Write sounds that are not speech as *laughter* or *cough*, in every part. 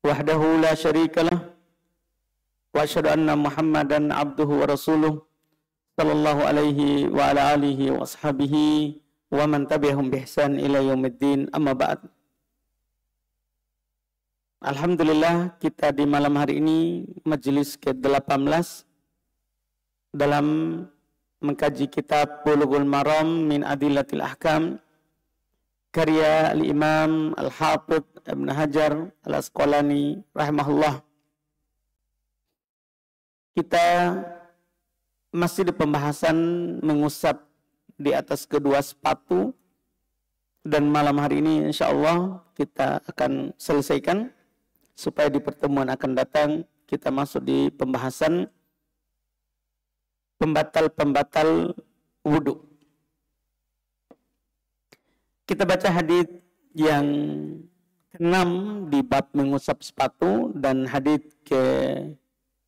wahdahu la syarikalah wa asyhadu anna muhammadan abduhu wa rasuluh sallallahu alaihi wa ala alihi wa ashabihi wa man tabi'ahum bi ihsan ila yaumiddin amma ba'd Alhamdulillah kita di malam hari ini majelis ke-18 dalam mengkaji kitab Bulughul Maram min Adillatil Ahkam karya Al-Imam Al-Hafidh Ibn Hajar Al-Asqalani rahimahullah kita masih di pembahasan mengusap di atas kedua sepatu dan malam hari ini insya Allah kita akan selesaikan supaya di pertemuan akan datang kita masuk di pembahasan pembatal-pembatal wudhu. Kita baca hadis yang 6 di bab mengusap sepatu dan hadis ke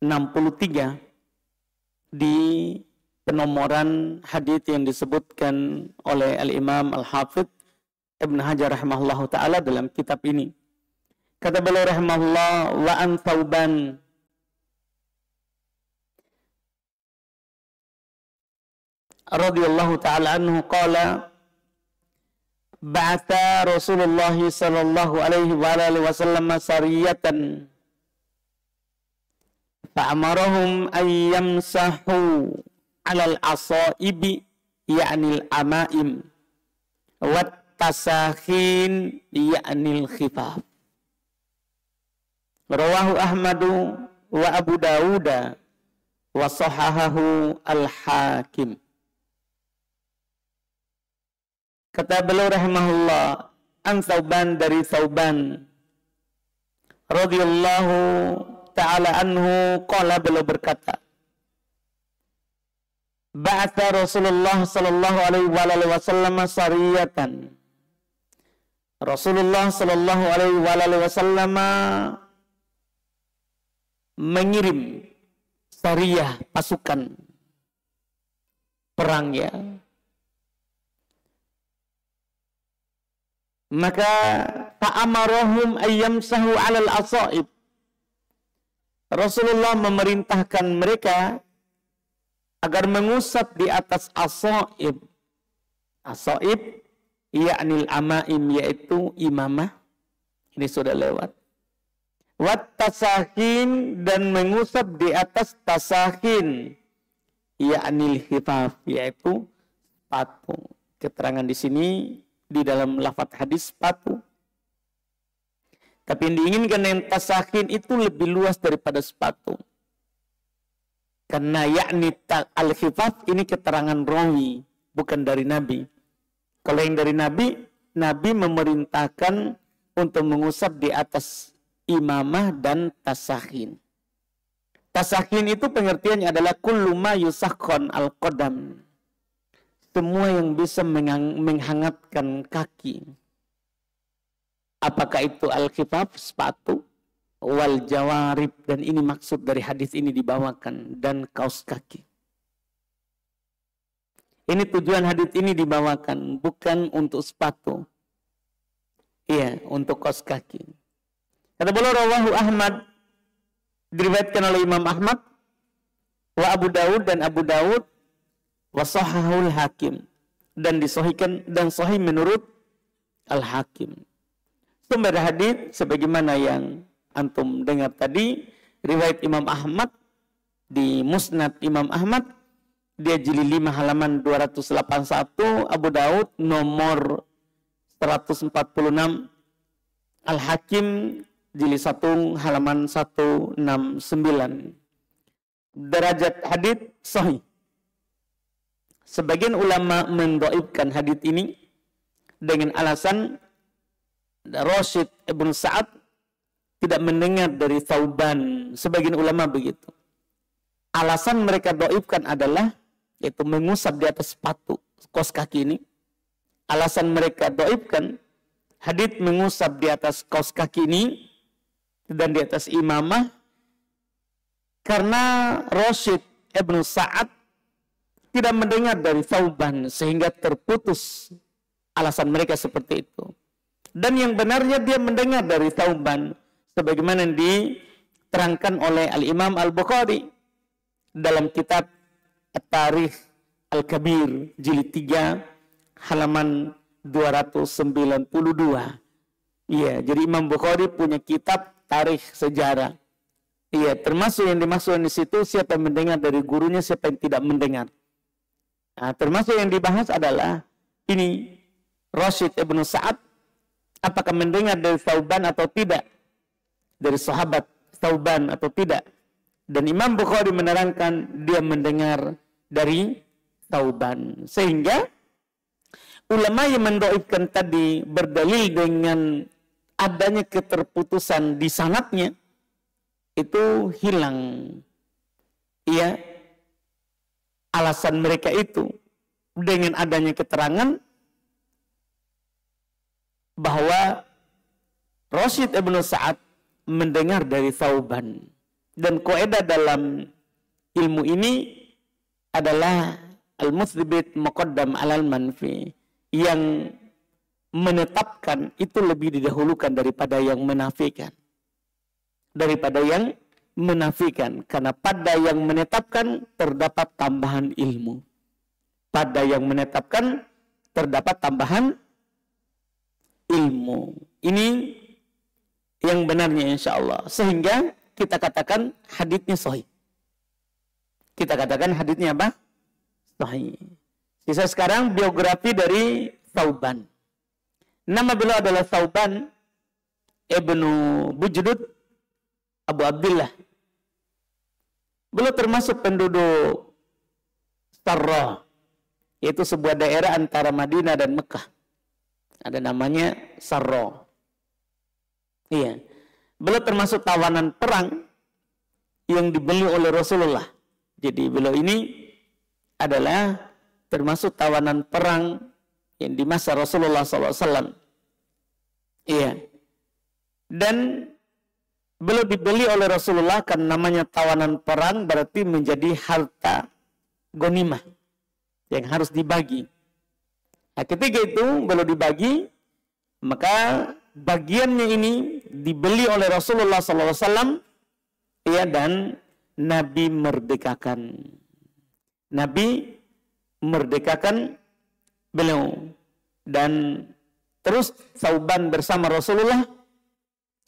63 di penomoran hadis yang disebutkan oleh Al-Imam Al-Hafidh Ibn Hajar rahimahullah taala dalam kitab ini. Kata beliau rahimahullah wa an tauban radhiyallahu taala anhu qala ba'ata Rasulullah sallallahu alaihi wa alihi wasallam sariyatan fa'amarahum ayyam sahu alal asaibi al amaim wat tasahin al khifaf rawahu ahmadu wa abu dauda wa sahahahu al hakim Kata beliau rahimahullah, an sauban dari sauban radhiyallahu taala anhu kala beliau berkata Ba'atha Rasulullah sallallahu alaihi wa alihi wasallam sariyatan Rasulullah sallallahu alaihi wa alihi wasallam mengirim sariyah pasukan perang ya maka ta'amarohum ayyam sahu alal asaib. Rasulullah memerintahkan mereka agar mengusap di atas asaib. Asaib yakni amaim yaitu imamah. Ini sudah lewat. Wat tasahin dan mengusap di atas tasahin anil hitaf, yaitu patung Keterangan di sini di dalam lafat hadis sepatu. Tapi yang diinginkan yang tasahin itu lebih luas daripada sepatu. Karena yakni al-khifaf ini keterangan rawi, bukan dari Nabi. Kalau yang dari Nabi, Nabi memerintahkan untuk mengusap di atas imamah dan tasahin. Tasahin itu pengertiannya adalah Kuluma Yusakon yusakhon al-qadam semua yang bisa menghangatkan kaki. Apakah itu Alkitab, sepatu, wal jawarib dan ini maksud dari hadis ini dibawakan dan kaos kaki. Ini tujuan hadis ini dibawakan bukan untuk sepatu. Iya, untuk kaos kaki. Kata beliau rawahu Ahmad diriwayatkan oleh Imam Ahmad wa Abu Daud dan Abu Daud wasahahul hakim dan disohikan dan sohi menurut al hakim. Sumber hadis sebagaimana yang antum dengar tadi riwayat Imam Ahmad di Musnad Imam Ahmad dia jilid 5 halaman 281 Abu Daud nomor 146 Al-Hakim jilid 1 halaman 169 derajat hadis sahih Sebagian ulama mendoibkan hadis ini dengan alasan Rashid ibn Sa'ad tidak mendengar dari Tauban. Sebagian ulama begitu. Alasan mereka doibkan adalah yaitu mengusap di atas sepatu kos kaki ini. Alasan mereka doibkan hadit mengusap di atas kos kaki ini dan di atas imamah karena Rashid Ibn Sa'ad tidak mendengar dari Fauban sehingga terputus alasan mereka seperti itu. Dan yang benarnya dia mendengar dari Tauban sebagaimana diterangkan oleh Al-Imam Al-Bukhari dalam kitab At-Tarikh Al-Kabir jilid 3 halaman 292. Iya, jadi Imam Bukhari punya kitab tarikh sejarah. Iya, termasuk yang dimaksud di situ siapa yang mendengar dari gurunya, siapa yang tidak mendengar. Nah, termasuk yang dibahas adalah ini Rashid ibnu Sa'ad apakah mendengar dari Tauban atau tidak dari sahabat Tauban atau tidak dan Imam Bukhari menerangkan dia mendengar dari Tauban sehingga ulama yang mendoibkan tadi berdalil dengan adanya keterputusan di sanatnya itu hilang iya alasan mereka itu dengan adanya keterangan bahwa Rosid Ibnu Sa'ad mendengar dari Sauban. Dan koeda dalam ilmu ini adalah al-musbit muqaddam al manfi yang menetapkan itu lebih didahulukan daripada yang menafikan daripada yang menafikan karena pada yang menetapkan terdapat tambahan ilmu. Pada yang menetapkan terdapat tambahan ilmu. Ini yang benarnya insya Allah. Sehingga kita katakan haditnya sahih. Kita katakan haditnya apa? Sahih. Sisa sekarang biografi dari Sauban. Nama beliau adalah Sauban Ibnu Bujudud Abu Abdullah Beliau termasuk penduduk Tarrah, yaitu sebuah daerah antara Madinah dan Mekah. Ada namanya Sarro. Iya. Beliau termasuk tawanan perang yang dibeli oleh Rasulullah. Jadi beliau ini adalah termasuk tawanan perang yang di masa Rasulullah SAW. Iya. Dan Beliau dibeli oleh Rasulullah karena namanya tawanan perang berarti menjadi harta gonimah yang harus dibagi. Nah, ketika itu beliau dibagi, maka bagiannya ini dibeli oleh Rasulullah SAW ya, dan Nabi merdekakan. Nabi merdekakan beliau dan terus sauban bersama Rasulullah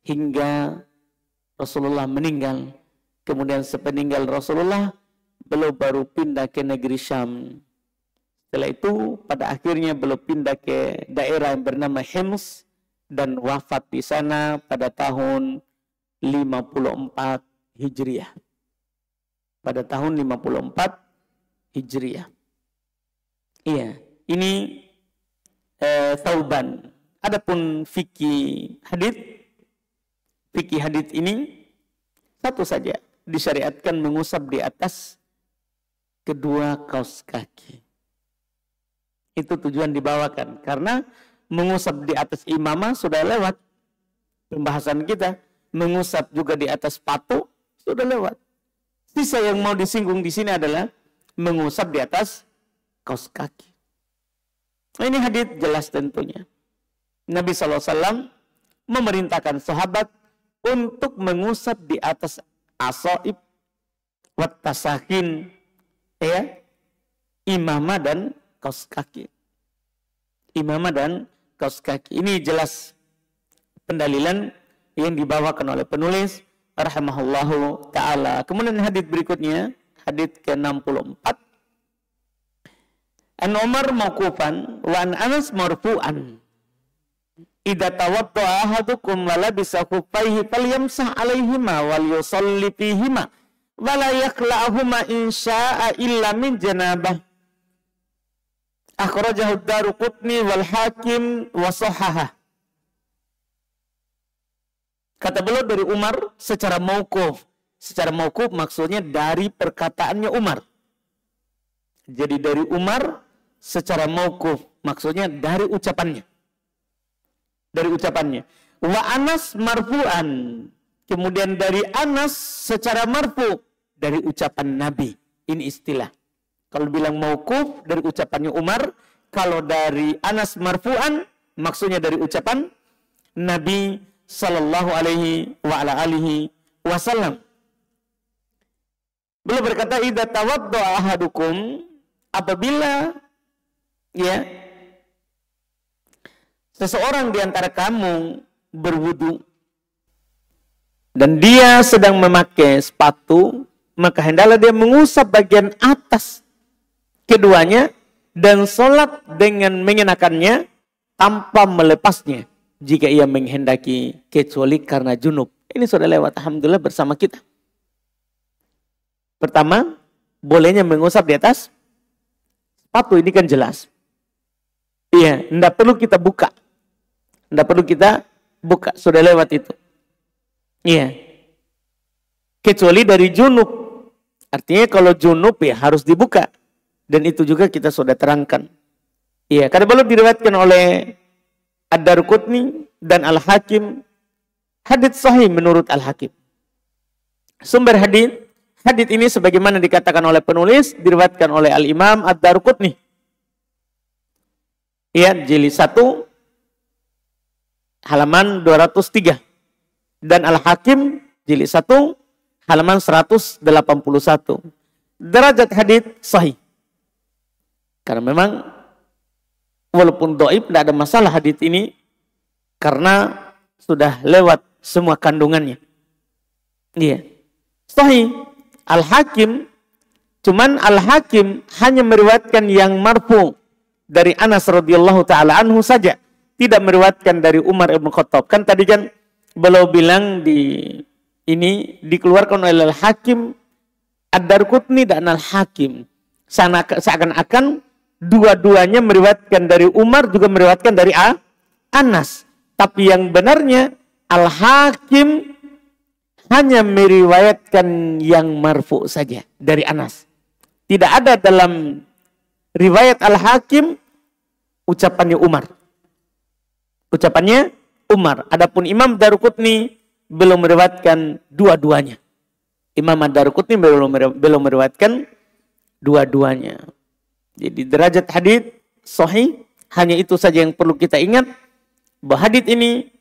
hingga Rasulullah meninggal. Kemudian sepeninggal Rasulullah, beliau baru pindah ke negeri Syam. Setelah itu, pada akhirnya beliau pindah ke daerah yang bernama Hims dan wafat di sana pada tahun 54 Hijriah. Pada tahun 54 Hijriah. Iya, ini eh, Tauban. Adapun fikih hadits fikih hadis ini satu saja disyariatkan mengusap di atas kedua kaos kaki. Itu tujuan dibawakan karena mengusap di atas imamah sudah lewat pembahasan kita. Mengusap juga di atas sepatu sudah lewat. Sisa yang mau disinggung di sini adalah mengusap di atas kaos kaki. Nah, ini hadis jelas tentunya. Nabi SAW memerintahkan sahabat untuk mengusap di atas asoib watasahin ya imamah dan kaus kaki imamah dan kaus kaki ini jelas pendalilan yang dibawakan oleh penulis rahimahullahu taala kemudian hadis berikutnya hadis ke-64 An Umar mauqufan wa an Anas marfu'an Idza tawaddaa ahadukum wala bisa kupaihi falyamsah 'alaihima wal yusalli fihima wala yakla'ahuma insya'a illa min janabah. Akhrajahu kutni wal Hakim wa sohaha. Kata beliau dari Umar secara mauquf. Secara mauquf maksudnya dari perkataannya Umar. Jadi dari Umar secara mauquf maksudnya dari ucapannya dari ucapannya. Wa Anas marfu'an. Kemudian dari Anas secara marfu dari ucapan Nabi. Ini istilah. Kalau bilang mauquf dari ucapannya Umar, kalau dari Anas marfu'an maksudnya dari ucapan Nabi sallallahu alaihi wa ala alihi wasallam. Beliau berkata idza tawaddaa ahadukum apabila ya seseorang di antara kamu berwudu dan dia sedang memakai sepatu, maka hendaklah dia mengusap bagian atas keduanya dan sholat dengan mengenakannya tanpa melepasnya jika ia menghendaki kecuali karena junub. Ini sudah lewat alhamdulillah bersama kita. Pertama, bolehnya mengusap di atas sepatu ini kan jelas. Iya, tidak perlu kita buka. Tidak perlu kita buka, sudah lewat itu. Iya. Kecuali dari junub. Artinya kalau junub ya harus dibuka. Dan itu juga kita sudah terangkan. Iya, karena belum diriwayatkan oleh Ad-Darqutni dan Al-Hakim. Hadits sahih menurut Al-Hakim. Sumber hadits Hadits ini sebagaimana dikatakan oleh penulis, diriwayatkan oleh Al-Imam Ad-Darqutni. Ya, jilid 1 halaman 203 dan Al-Hakim jilid 1 halaman 181. Derajat hadis sahih. Karena memang walaupun doib tidak ada masalah hadis ini karena sudah lewat semua kandungannya. Iya. Yeah. Sahih. Al-Hakim cuman Al-Hakim hanya meriwayatkan yang marfu dari Anas radhiyallahu taala anhu saja tidak meriwatkan dari Umar ibn Khattab. Kan tadi kan beliau bilang di ini dikeluarkan oleh Al Hakim Ad-Darqutni dan Al Hakim. Seakan-akan dua-duanya meriwatkan dari Umar juga meriwatkan dari A, Anas. Tapi yang benarnya Al Hakim hanya meriwayatkan yang marfu saja dari Anas. Tidak ada dalam riwayat Al Hakim ucapannya Umar ucapannya Umar. Adapun Imam Daruqutni belum meriwatkan dua-duanya. Imam daruqutni belum belum meriwatkan dua-duanya. Jadi derajat hadis sahih hanya itu saja yang perlu kita ingat bahwa hadith ini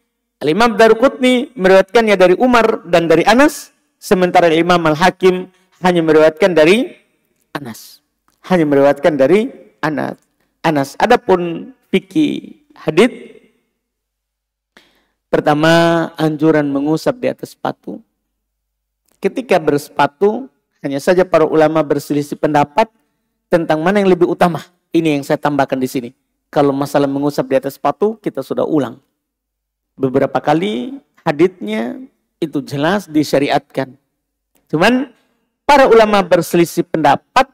Al-Imam Daruqutni meriwayatkannya dari Umar dan dari Anas sementara Imam Al-Hakim hanya meriwayatkan dari Anas. Hanya meriwayatkan dari Anas. Anas adapun fikih hadith Pertama, anjuran mengusap di atas sepatu. Ketika bersepatu, hanya saja para ulama berselisih pendapat tentang mana yang lebih utama. Ini yang saya tambahkan di sini. Kalau masalah mengusap di atas sepatu, kita sudah ulang. Beberapa kali haditnya itu jelas disyariatkan. Cuman para ulama berselisih pendapat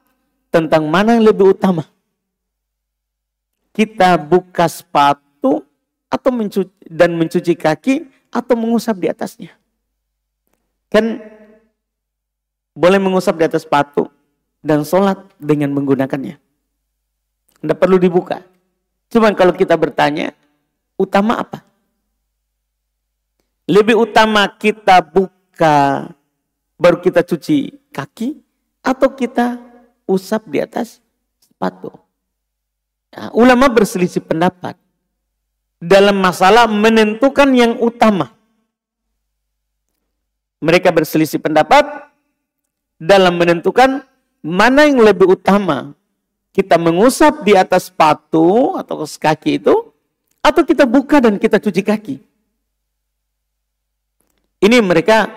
tentang mana yang lebih utama. Kita buka sepatu atau mencuci, dan mencuci kaki atau mengusap di atasnya. Kan boleh mengusap di atas sepatu dan sholat dengan menggunakannya. Tidak perlu dibuka. Cuman kalau kita bertanya, utama apa? Lebih utama kita buka baru kita cuci kaki atau kita usap di atas sepatu. Nah, ulama berselisih pendapat dalam masalah menentukan yang utama. Mereka berselisih pendapat dalam menentukan mana yang lebih utama. Kita mengusap di atas sepatu atau kaki itu atau kita buka dan kita cuci kaki. Ini mereka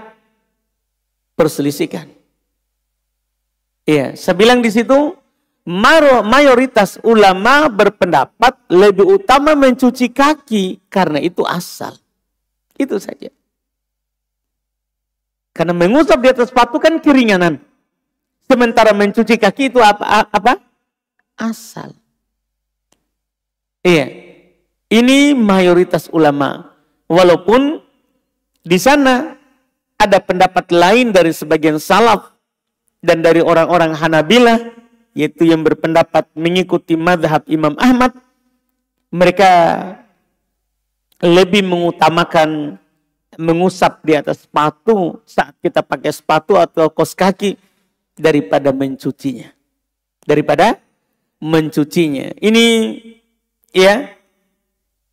perselisikan. Iya, saya bilang di situ mayoritas ulama berpendapat lebih utama mencuci kaki karena itu asal. Itu saja. Karena mengusap di atas sepatu kan keringanan. Sementara mencuci kaki itu apa? apa? Asal. Iya. Ini mayoritas ulama. Walaupun di sana ada pendapat lain dari sebagian salaf dan dari orang-orang Hanabilah yaitu yang berpendapat mengikuti madhab Imam Ahmad, mereka lebih mengutamakan mengusap di atas sepatu saat kita pakai sepatu atau kos kaki daripada mencucinya. Daripada mencucinya. Ini ya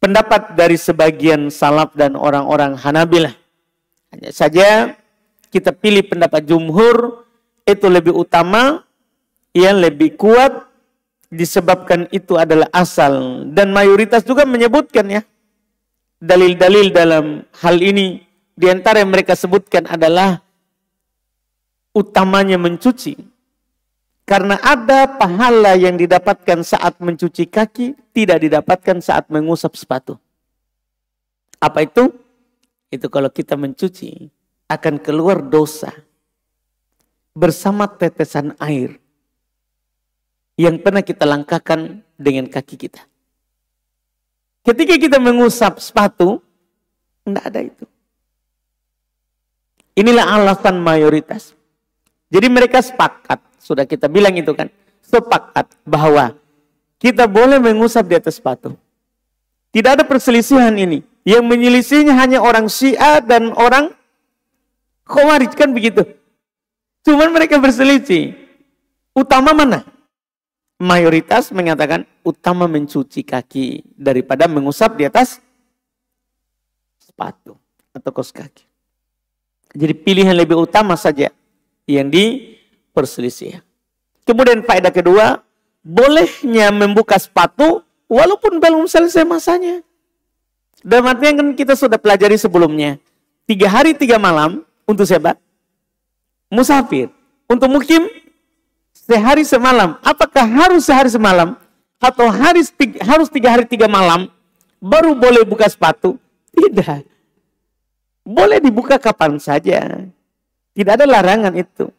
pendapat dari sebagian salaf dan orang-orang Hanabilah. Hanya saja kita pilih pendapat jumhur itu lebih utama yang lebih kuat disebabkan itu adalah asal dan mayoritas juga menyebutkan ya dalil-dalil dalam hal ini di antara yang mereka sebutkan adalah utamanya mencuci karena ada pahala yang didapatkan saat mencuci kaki tidak didapatkan saat mengusap sepatu apa itu itu kalau kita mencuci akan keluar dosa bersama tetesan air yang pernah kita langkahkan dengan kaki kita. Ketika kita mengusap sepatu, tidak ada itu. Inilah alasan mayoritas. Jadi mereka sepakat, sudah kita bilang itu kan, sepakat bahwa kita boleh mengusap di atas sepatu. Tidak ada perselisihan ini. Yang menyelisihnya hanya orang Syiah dan orang Khawarij kan begitu. Cuman mereka berselisih. Utama mana? mayoritas mengatakan utama mencuci kaki daripada mengusap di atas sepatu atau kos kaki. Jadi pilihan lebih utama saja yang diperselisih. Kemudian faedah kedua, bolehnya membuka sepatu walaupun belum selesai masanya. Dan artian kan kita sudah pelajari sebelumnya. Tiga hari tiga malam untuk siapa? Musafir. Untuk mukim sehari semalam. Apakah harus sehari semalam? Atau hari, harus tiga hari tiga malam baru boleh buka sepatu? Tidak. Boleh dibuka kapan saja. Tidak ada larangan itu.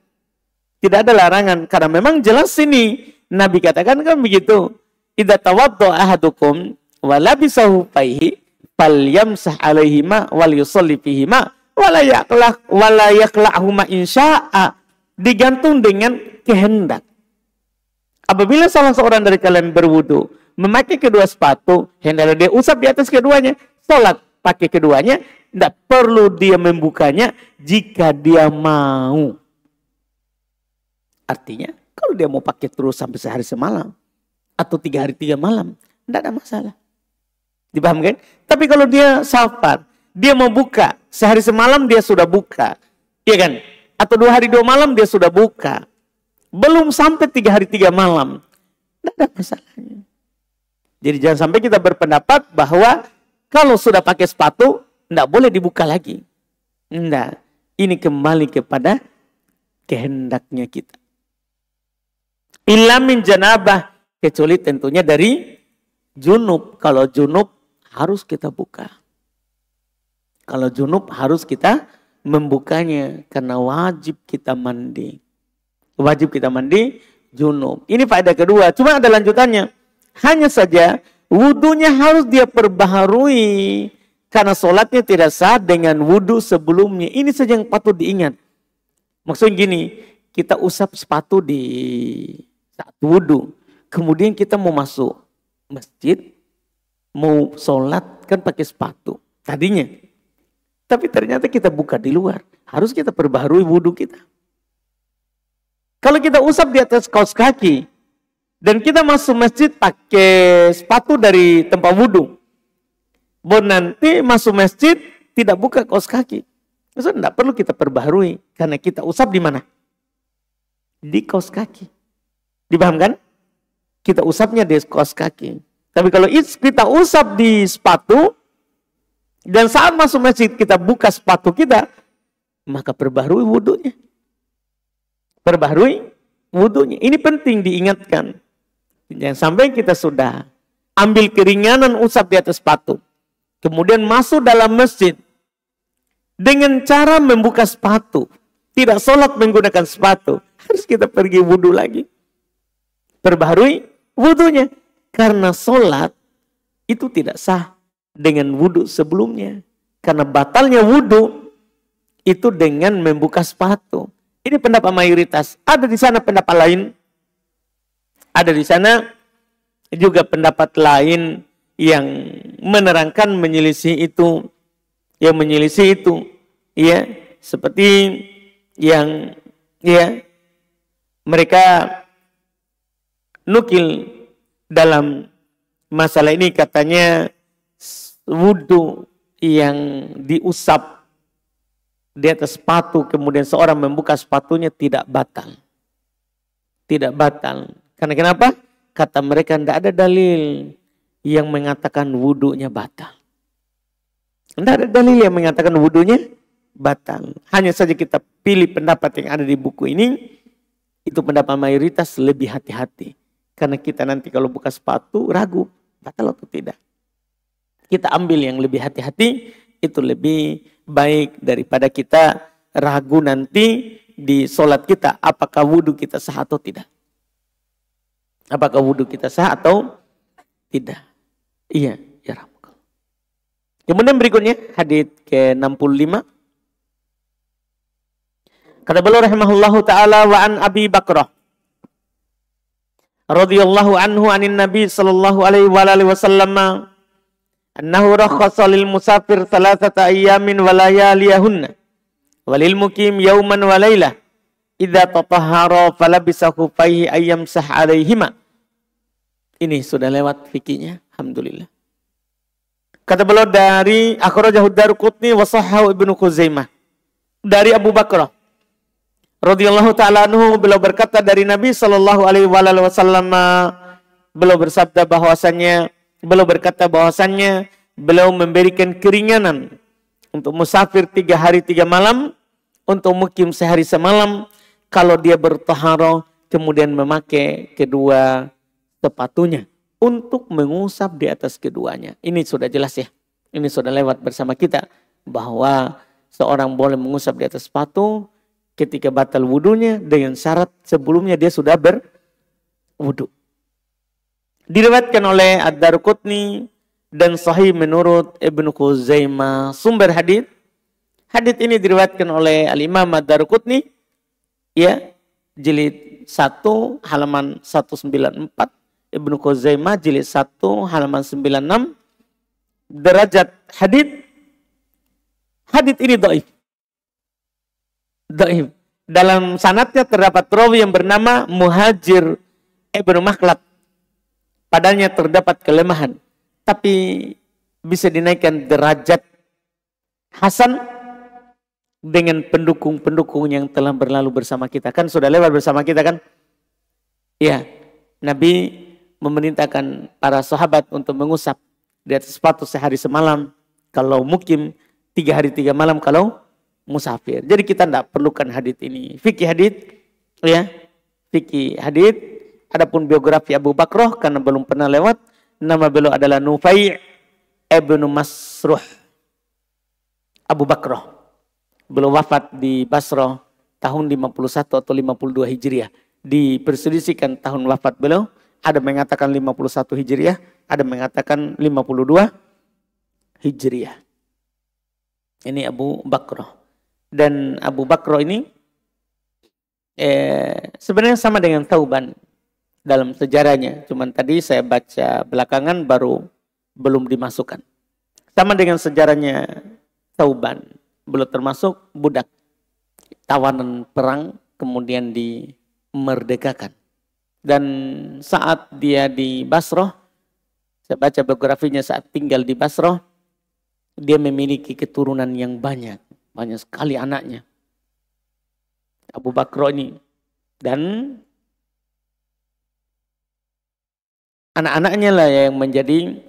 Tidak ada larangan. Karena memang jelas sini. Nabi katakan kan begitu. Idza tawaddo ahadukum wa labisahu palyamsah falyamsah alaihima wal yusalli fihima walayaklah, yaqlah wala yaqlahuma insya'a digantung dengan kehendak. Apabila salah seorang dari kalian berwudu, memakai kedua sepatu, hendaklah dia usap di atas keduanya. Sholat pakai keduanya, tidak perlu dia membukanya jika dia mau. Artinya, kalau dia mau pakai terus sampai sehari semalam, atau tiga hari tiga malam, tidak ada masalah. Dipahamkan? Tapi kalau dia safar, dia mau buka, sehari semalam dia sudah buka. Iya kan? atau dua hari dua malam dia sudah buka. Belum sampai tiga hari tiga malam. Tidak ada masalahnya. Jadi jangan sampai kita berpendapat bahwa kalau sudah pakai sepatu, tidak boleh dibuka lagi. Tidak. Ini kembali kepada kehendaknya kita. Ilamin janabah. Kecuali tentunya dari junub. Kalau junub harus kita buka. Kalau junub harus kita membukanya karena wajib kita mandi. Wajib kita mandi junub. Ini faedah kedua. Cuma ada lanjutannya. Hanya saja wudhunya harus dia perbaharui karena sholatnya tidak sah dengan wudhu sebelumnya. Ini saja yang patut diingat. Maksudnya gini, kita usap sepatu di saat wudhu. Kemudian kita mau masuk masjid, mau sholat kan pakai sepatu. Tadinya tapi ternyata kita buka di luar. Harus kita perbaharui wudhu kita. Kalau kita usap di atas kaos kaki, dan kita masuk masjid pakai sepatu dari tempat wudhu, Bon nanti masuk masjid tidak buka kaos kaki. Maksudnya tidak perlu kita perbaharui karena kita usap di mana? Di kaos kaki. Dibahamkan? Kita usapnya di kaos kaki. Tapi kalau kita usap di sepatu, dan saat masuk masjid kita buka sepatu kita, maka perbaharui wudhunya. Perbaharui wudhunya. Ini penting diingatkan. Yang sampai kita sudah ambil keringanan usap di atas sepatu. Kemudian masuk dalam masjid dengan cara membuka sepatu. Tidak sholat menggunakan sepatu. Harus kita pergi wudhu lagi. Perbaharui wudhunya. Karena sholat itu tidak sah dengan wudhu sebelumnya. Karena batalnya wudhu itu dengan membuka sepatu. Ini pendapat mayoritas. Ada di sana pendapat lain. Ada di sana juga pendapat lain yang menerangkan menyelisih itu. Yang menyelisih itu. Ya, seperti yang ya mereka nukil dalam masalah ini katanya wudhu yang diusap di atas sepatu kemudian seorang membuka sepatunya tidak batal. Tidak batal. Karena kenapa? Kata mereka tidak ada dalil yang mengatakan wudhunya batal. Tidak ada dalil yang mengatakan wudhunya batal. Hanya saja kita pilih pendapat yang ada di buku ini. Itu pendapat mayoritas lebih hati-hati. Karena kita nanti kalau buka sepatu ragu batal atau tidak kita ambil yang lebih hati-hati itu lebih baik daripada kita ragu nanti di sholat kita apakah wudhu kita sah atau tidak. Apakah wudhu kita sah atau tidak. Iya, ya Rabbul. Kemudian berikutnya hadit ke-65. Kata beliau rahimahullahu taala wa an Abi Bakrah radhiyallahu anhu anin Nabi sallallahu alaihi wa annahu rakhasa lil musafir thalathata ayyamin wa layaliyahunna walil mukim yauman wa lailah idza tatahhara falabisa khufaihi ayyam sah alaihima ini sudah lewat fikinya alhamdulillah kata beliau dari akhrajahu daruqutni wa sahahu ibnu khuzaimah dari Abu Bakrah radhiyallahu taala anhu beliau berkata dari Nabi sallallahu alaihi wasallam beliau bersabda bahwasanya Beliau berkata bahwasannya beliau memberikan keringanan untuk musafir tiga hari tiga malam, untuk mukim sehari semalam, kalau dia bertoharoh, kemudian memakai kedua sepatunya untuk mengusap di atas keduanya. Ini sudah jelas ya. Ini sudah lewat bersama kita bahwa seorang boleh mengusap di atas sepatu ketika batal wudhunya dengan syarat sebelumnya dia sudah berwudhu. Diriwayatkan oleh Ad-Darqutni dan sahih menurut Ibnu Khuzaimah. Sumber hadis hadis ini diriwayatkan oleh Al-Imam Ad-Darqutni ya, jilid 1 halaman 194, Ibnu Khuzaimah jilid 1 halaman 96. Derajat hadis hadis ini dhaif. Dhaif. Dalam sanatnya terdapat rawi yang bernama Muhajir Ibnu Makhlab Padanya terdapat kelemahan. Tapi bisa dinaikkan derajat Hasan dengan pendukung-pendukung yang telah berlalu bersama kita. Kan sudah lewat bersama kita kan? Ya, Nabi memerintahkan para sahabat untuk mengusap di atas sepatu sehari semalam. Kalau mukim, tiga hari tiga malam kalau musafir. Jadi kita tidak perlukan hadit ini. Fikih hadit, ya, fikih hadit Adapun biografi Abu Bakroh karena belum pernah lewat, nama beliau adalah Nufai' ibnu Masruh Abu Bakroh. Beliau wafat di Basra tahun 51 atau 52 Hijriah. Diperselisihkan tahun wafat beliau, ada mengatakan 51 Hijriah, ada mengatakan 52 Hijriah. Ini Abu Bakroh. Dan Abu Bakroh ini eh, sebenarnya sama dengan Tauban dalam sejarahnya. Cuman tadi saya baca belakangan baru belum dimasukkan. Sama dengan sejarahnya Tauban, belum termasuk budak. Tawanan perang kemudian dimerdekakan. Dan saat dia di Basroh, saya baca biografinya saat tinggal di Basroh, dia memiliki keturunan yang banyak. Banyak sekali anaknya. Abu Bakr ini. Dan anak-anaknya lah yang menjadi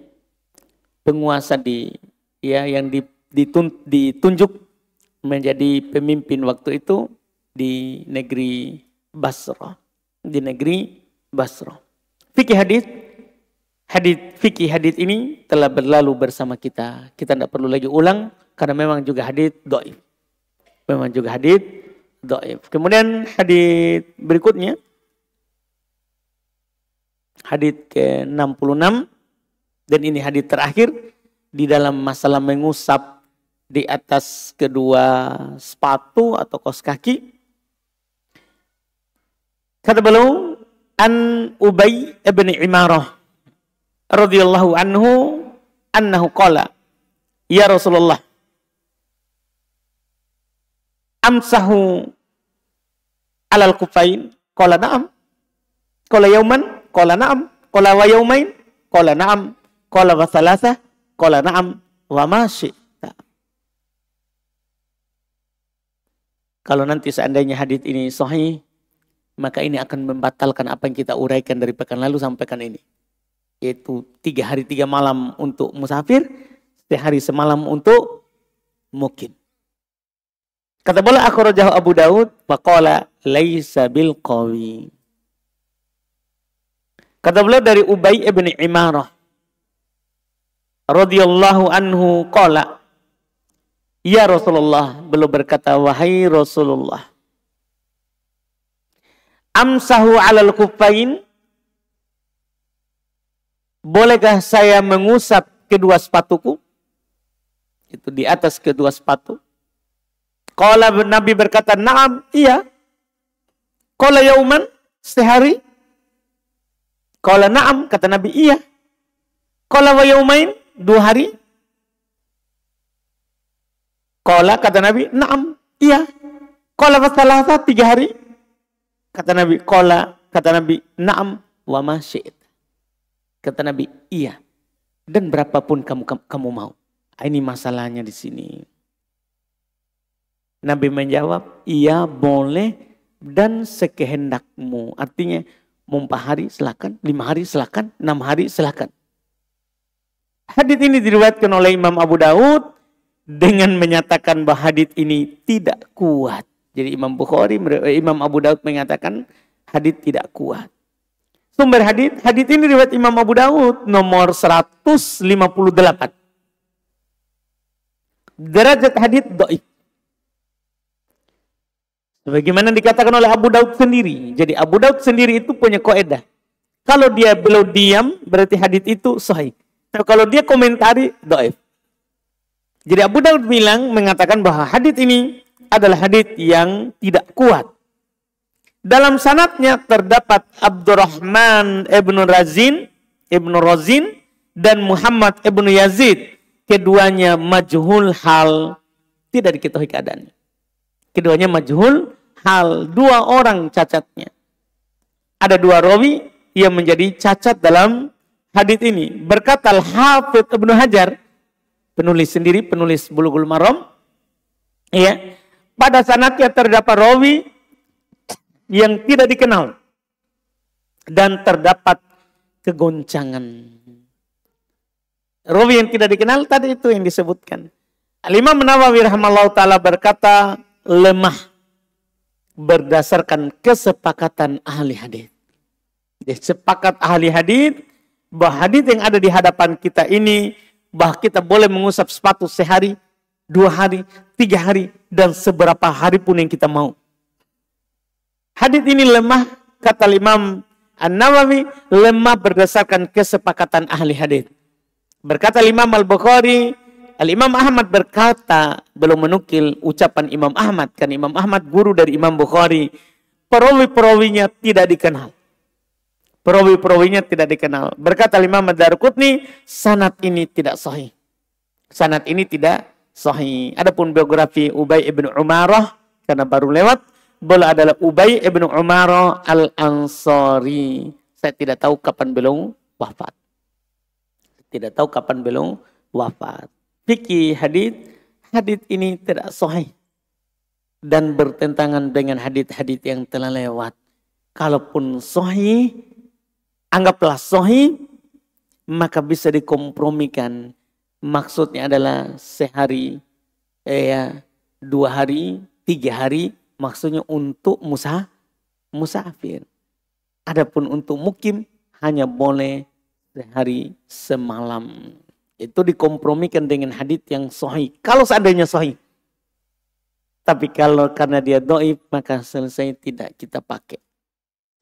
penguasa di ya yang ditun, ditunjuk menjadi pemimpin waktu itu di negeri Basra di negeri Basra fikih hadis hadis fikih hadis ini telah berlalu bersama kita kita tidak perlu lagi ulang karena memang juga hadis doif memang juga hadis doif kemudian hadis berikutnya Hadit ke-66 dan ini hadit terakhir di dalam masalah mengusap di atas kedua sepatu atau kos kaki. Kata beliau an Ubay ibn Imarah radhiyallahu anhu annahu qala ya Rasulullah amsahu alal kufain qala na'am qala yauman Qala na'am. Qala wa yaumain. Qala na'am. Qala wa thalatha. Qala na'am. Wa masyi. Kalau nanti seandainya hadith ini sahih, maka ini akan membatalkan apa yang kita uraikan dari pekan lalu sampai pekan ini. Yaitu tiga hari tiga malam untuk musafir, sehari hari semalam untuk mukim. Kata bola akhrajahu Abu Daud, faqala laisa bilqawi. qawi. Kata beliau dari Ubay ibn Imarah radhiyallahu anhu kola. Ya Rasulullah, beliau berkata, wahai Rasulullah. Amsahu alal kufain. Bolehkah saya mengusap kedua sepatuku? Itu di atas kedua sepatu. Kala Nabi berkata, naam, iya. Kala yauman, sehari. Kala na'am, kata Nabi, iya. Kala wa yaumain, dua hari. Kala, kata Nabi, na'am, iya. Kala wa salasa, tiga hari. Kata Nabi, kala, kata Nabi, na'am, wa ma Kata Nabi, iya. Dan berapapun kamu kamu mau. Ah, ini masalahnya di sini. Nabi menjawab, iya boleh dan sekehendakmu. Artinya empat hari silahkan, lima hari silahkan, enam hari silahkan. Hadit ini diriwayatkan oleh Imam Abu Daud dengan menyatakan bahwa hadit ini tidak kuat. Jadi Imam Bukhari, eh, Imam Abu Daud mengatakan hadit tidak kuat. Sumber hadit, hadit ini riwayat Imam Abu Daud nomor 158. Derajat hadit do'ik. Bagaimana dikatakan oleh Abu Daud sendiri. Jadi Abu Daud sendiri itu punya koedah. Kalau dia belum diam, berarti hadith itu sahih. Tapi kalau dia komentari, doif. Jadi Abu Daud bilang, mengatakan bahwa hadith ini adalah hadith yang tidak kuat. Dalam sanatnya terdapat Abdurrahman ibnu Razin, ibnu Razin, dan Muhammad Ibn Yazid. Keduanya majhul hal, tidak diketahui keadaannya keduanya majhul hal dua orang cacatnya ada dua rawi yang menjadi cacat dalam hadis ini berkata Al-Hafidh Ibnu Hajar penulis sendiri penulis Bulughul Maram ya pada sanatnya terdapat rawi yang tidak dikenal dan terdapat kegoncangan rawi yang tidak dikenal tadi itu yang disebutkan Al-Imam Nawawi rahimahullah taala berkata lemah berdasarkan kesepakatan ahli hadis. sepakat ahli hadis bahwa hadis yang ada di hadapan kita ini bahwa kita boleh mengusap sepatu sehari, dua hari, tiga hari dan seberapa hari pun yang kita mau. Hadis ini lemah kata Imam An-Nawawi lemah berdasarkan kesepakatan ahli hadis. Berkata Imam Al-Bukhari Al-Imam Ahmad berkata, belum menukil ucapan Imam Ahmad, kan Imam Ahmad guru dari Imam Bukhari. Perawi-perawinya tidak dikenal. Perawi-perawinya tidak dikenal. Berkata Imam Ad-Darqutni, sanat ini tidak sahih. Sanat ini tidak sahih. Adapun biografi Ubay ibn Umarah, karena baru lewat, beliau adalah Ubay ibn Umarah al-Ansari. Saya tidak tahu kapan beliau wafat. Tidak tahu kapan beliau wafat fikih hadith, hadith ini tidak sahih dan bertentangan dengan hadith-hadith yang telah lewat. Kalaupun sahih, anggaplah sahih, maka bisa dikompromikan. Maksudnya adalah sehari, eh, ya, dua hari, tiga hari, maksudnya untuk musa, musafir. Adapun untuk mukim hanya boleh sehari semalam itu dikompromikan dengan hadith yang sahih. Kalau seandainya sahih. Tapi kalau karena dia doib, maka selesai tidak kita pakai.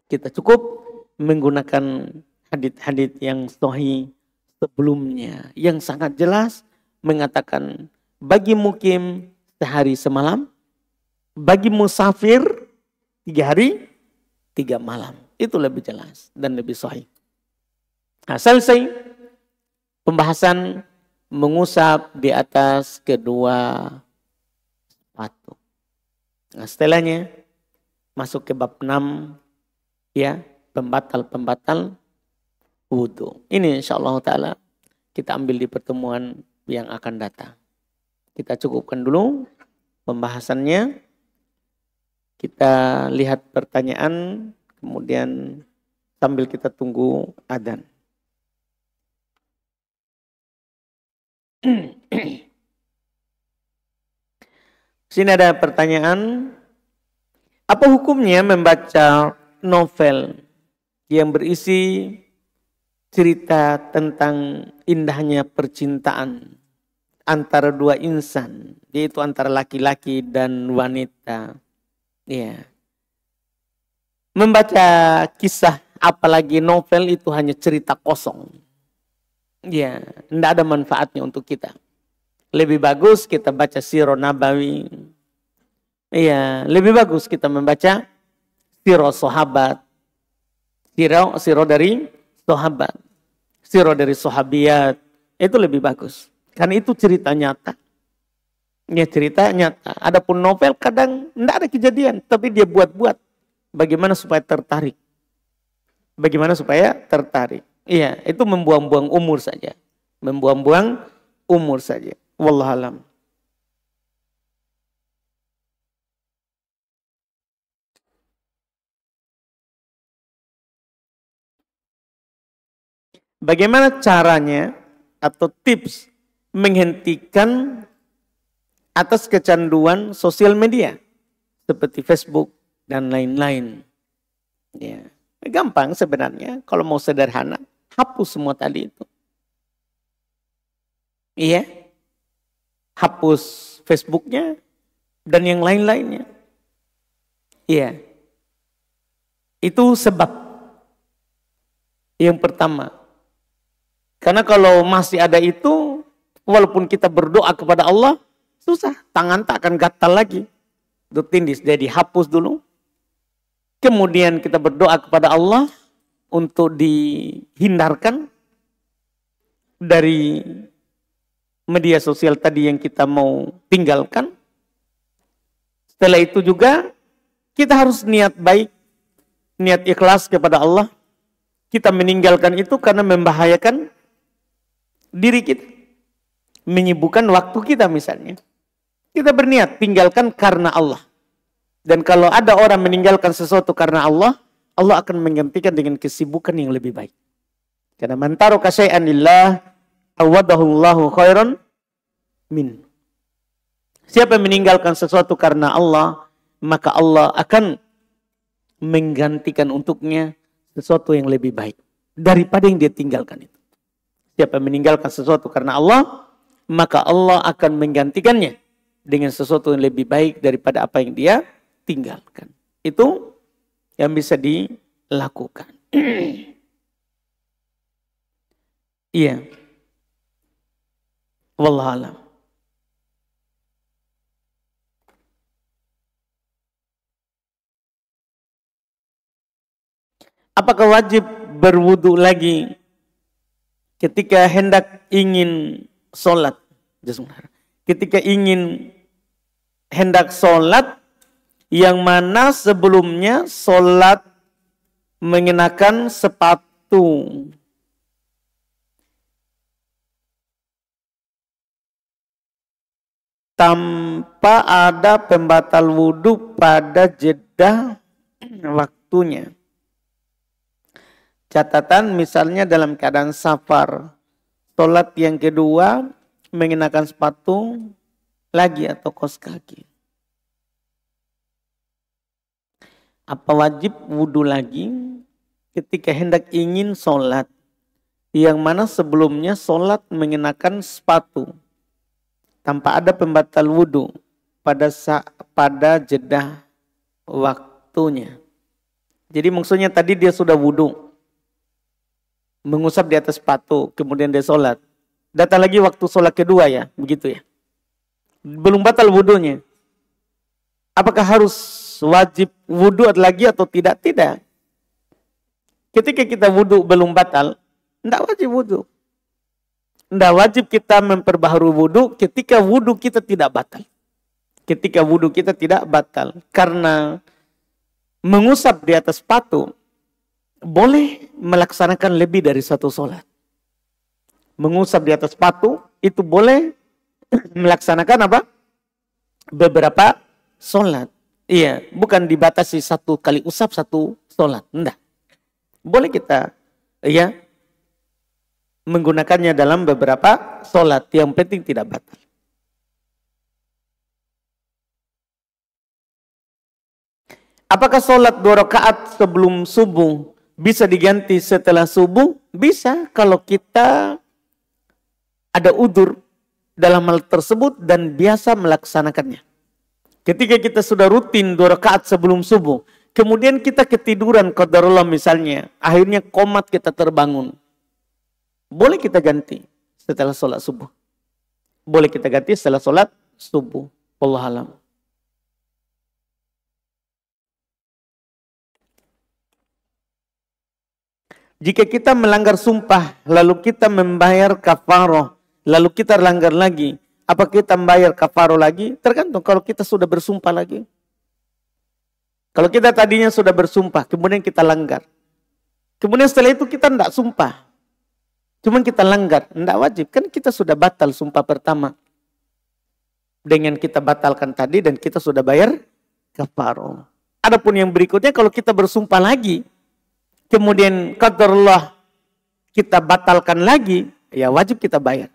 Kita cukup menggunakan hadith-hadith yang sohi sebelumnya. Yang sangat jelas mengatakan bagi mukim sehari semalam, bagi musafir tiga hari, tiga malam. Itu lebih jelas dan lebih sohi Nah, selesai pembahasan mengusap di atas kedua sepatu. Nah, setelahnya masuk ke bab 6 ya, pembatal-pembatal wudhu. Ini insya Allah Ta'ala kita ambil di pertemuan yang akan datang. Kita cukupkan dulu pembahasannya. Kita lihat pertanyaan, kemudian sambil kita tunggu adan. *clears throat* Sini ada pertanyaan. Apa hukumnya membaca novel yang berisi cerita tentang indahnya percintaan antara dua insan, yaitu antara laki-laki dan wanita. Ya. Membaca kisah apalagi novel itu hanya cerita kosong Ya, tidak ada manfaatnya untuk kita. Lebih bagus kita baca siro nabawi. Iya, lebih bagus kita membaca siro sahabat. Siro, siro dari sahabat. Siro dari sahabiat. Itu lebih bagus. Karena itu cerita nyata. ya, cerita nyata. Adapun novel kadang tidak ada kejadian, tapi dia buat-buat. Bagaimana supaya tertarik? Bagaimana supaya tertarik? Iya, itu membuang-buang umur saja. Membuang-buang umur saja. Wallahualam. Bagaimana caranya atau tips menghentikan atas kecanduan sosial media seperti Facebook dan lain-lain. Ya, gampang sebenarnya kalau mau sederhana Hapus semua tadi itu. Iya. Hapus Facebooknya dan yang lain-lainnya. Iya. Itu sebab. Yang pertama. Karena kalau masih ada itu, walaupun kita berdoa kepada Allah, susah. Tangan tak akan gatal lagi. Itu tindis. Jadi hapus dulu. Kemudian kita berdoa kepada Allah, untuk dihindarkan dari media sosial tadi yang kita mau tinggalkan. Setelah itu juga kita harus niat baik, niat ikhlas kepada Allah. Kita meninggalkan itu karena membahayakan diri kita. Menyibukkan waktu kita misalnya. Kita berniat tinggalkan karena Allah. Dan kalau ada orang meninggalkan sesuatu karena Allah, Allah akan menggantikan dengan kesibukan yang lebih baik. Karena mantaru kasyai'an lillah awadahullahu khairan min. Siapa yang meninggalkan sesuatu karena Allah, maka Allah akan menggantikan untuknya sesuatu yang lebih baik daripada yang dia tinggalkan itu. Siapa yang meninggalkan sesuatu karena Allah, maka Allah akan menggantikannya dengan sesuatu yang lebih baik daripada apa yang dia tinggalkan. Itu yang bisa dilakukan. *clears throat* Iya. Wallahualam. Apakah wajib berwudu lagi ketika hendak ingin sholat? Ketika ingin hendak sholat yang mana sebelumnya sholat mengenakan sepatu. Tanpa ada pembatal wudhu pada jeda waktunya. Catatan misalnya dalam keadaan safar. Sholat yang kedua mengenakan sepatu lagi atau kos kaki. Apa wajib wudhu lagi ketika hendak ingin sholat? Yang mana sebelumnya sholat mengenakan sepatu tanpa ada pembatal wudhu pada saat, pada jeda waktunya. Jadi maksudnya tadi dia sudah wudhu, mengusap di atas sepatu, kemudian dia sholat. Datang lagi waktu sholat kedua ya, begitu ya. Belum batal wudhunya. Apakah harus wajib wudhu lagi atau tidak? Tidak. Ketika kita wudhu belum batal, tidak wajib wudhu. Tidak wajib kita memperbaharui wudhu ketika wudhu kita tidak batal. Ketika wudhu kita tidak batal. Karena mengusap di atas sepatu boleh melaksanakan lebih dari satu sholat. Mengusap di atas sepatu itu boleh *clears throat* melaksanakan apa? Beberapa sholat. Iya, bukan dibatasi satu kali usap satu sholat. Enggak. Boleh kita ya menggunakannya dalam beberapa sholat. Yang penting tidak batal. Apakah sholat dua rakaat sebelum subuh bisa diganti setelah subuh? Bisa kalau kita ada udur dalam hal tersebut dan biasa melaksanakannya. Ketika kita sudah rutin dua rakaat sebelum subuh, kemudian kita ketiduran qadarullah misalnya, akhirnya komat kita terbangun. Boleh kita ganti setelah sholat subuh. Boleh kita ganti setelah sholat subuh. Allah alam. Jika kita melanggar sumpah, lalu kita membayar kafaroh, lalu kita langgar lagi, apa kita membayar kafaro lagi? Tergantung kalau kita sudah bersumpah lagi. Kalau kita tadinya sudah bersumpah, kemudian kita langgar. Kemudian setelah itu kita tidak sumpah. cuma kita langgar, tidak wajib. Kan kita sudah batal sumpah pertama. Dengan kita batalkan tadi dan kita sudah bayar kafaro. Adapun yang berikutnya kalau kita bersumpah lagi, kemudian Allah kita batalkan lagi, ya wajib kita bayar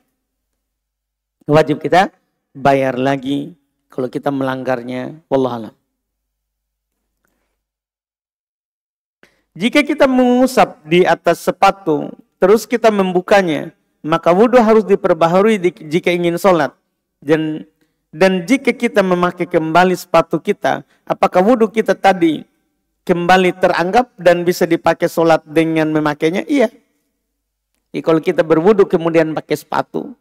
wajib kita bayar lagi kalau kita melanggarnya. Wallahualam. Jika kita mengusap di atas sepatu, terus kita membukanya, maka wudhu harus diperbaharui jika ingin sholat. Dan dan jika kita memakai kembali sepatu kita, apakah wudhu kita tadi kembali teranggap dan bisa dipakai sholat dengan memakainya? Iya. Jadi kalau kita berwudhu kemudian pakai sepatu,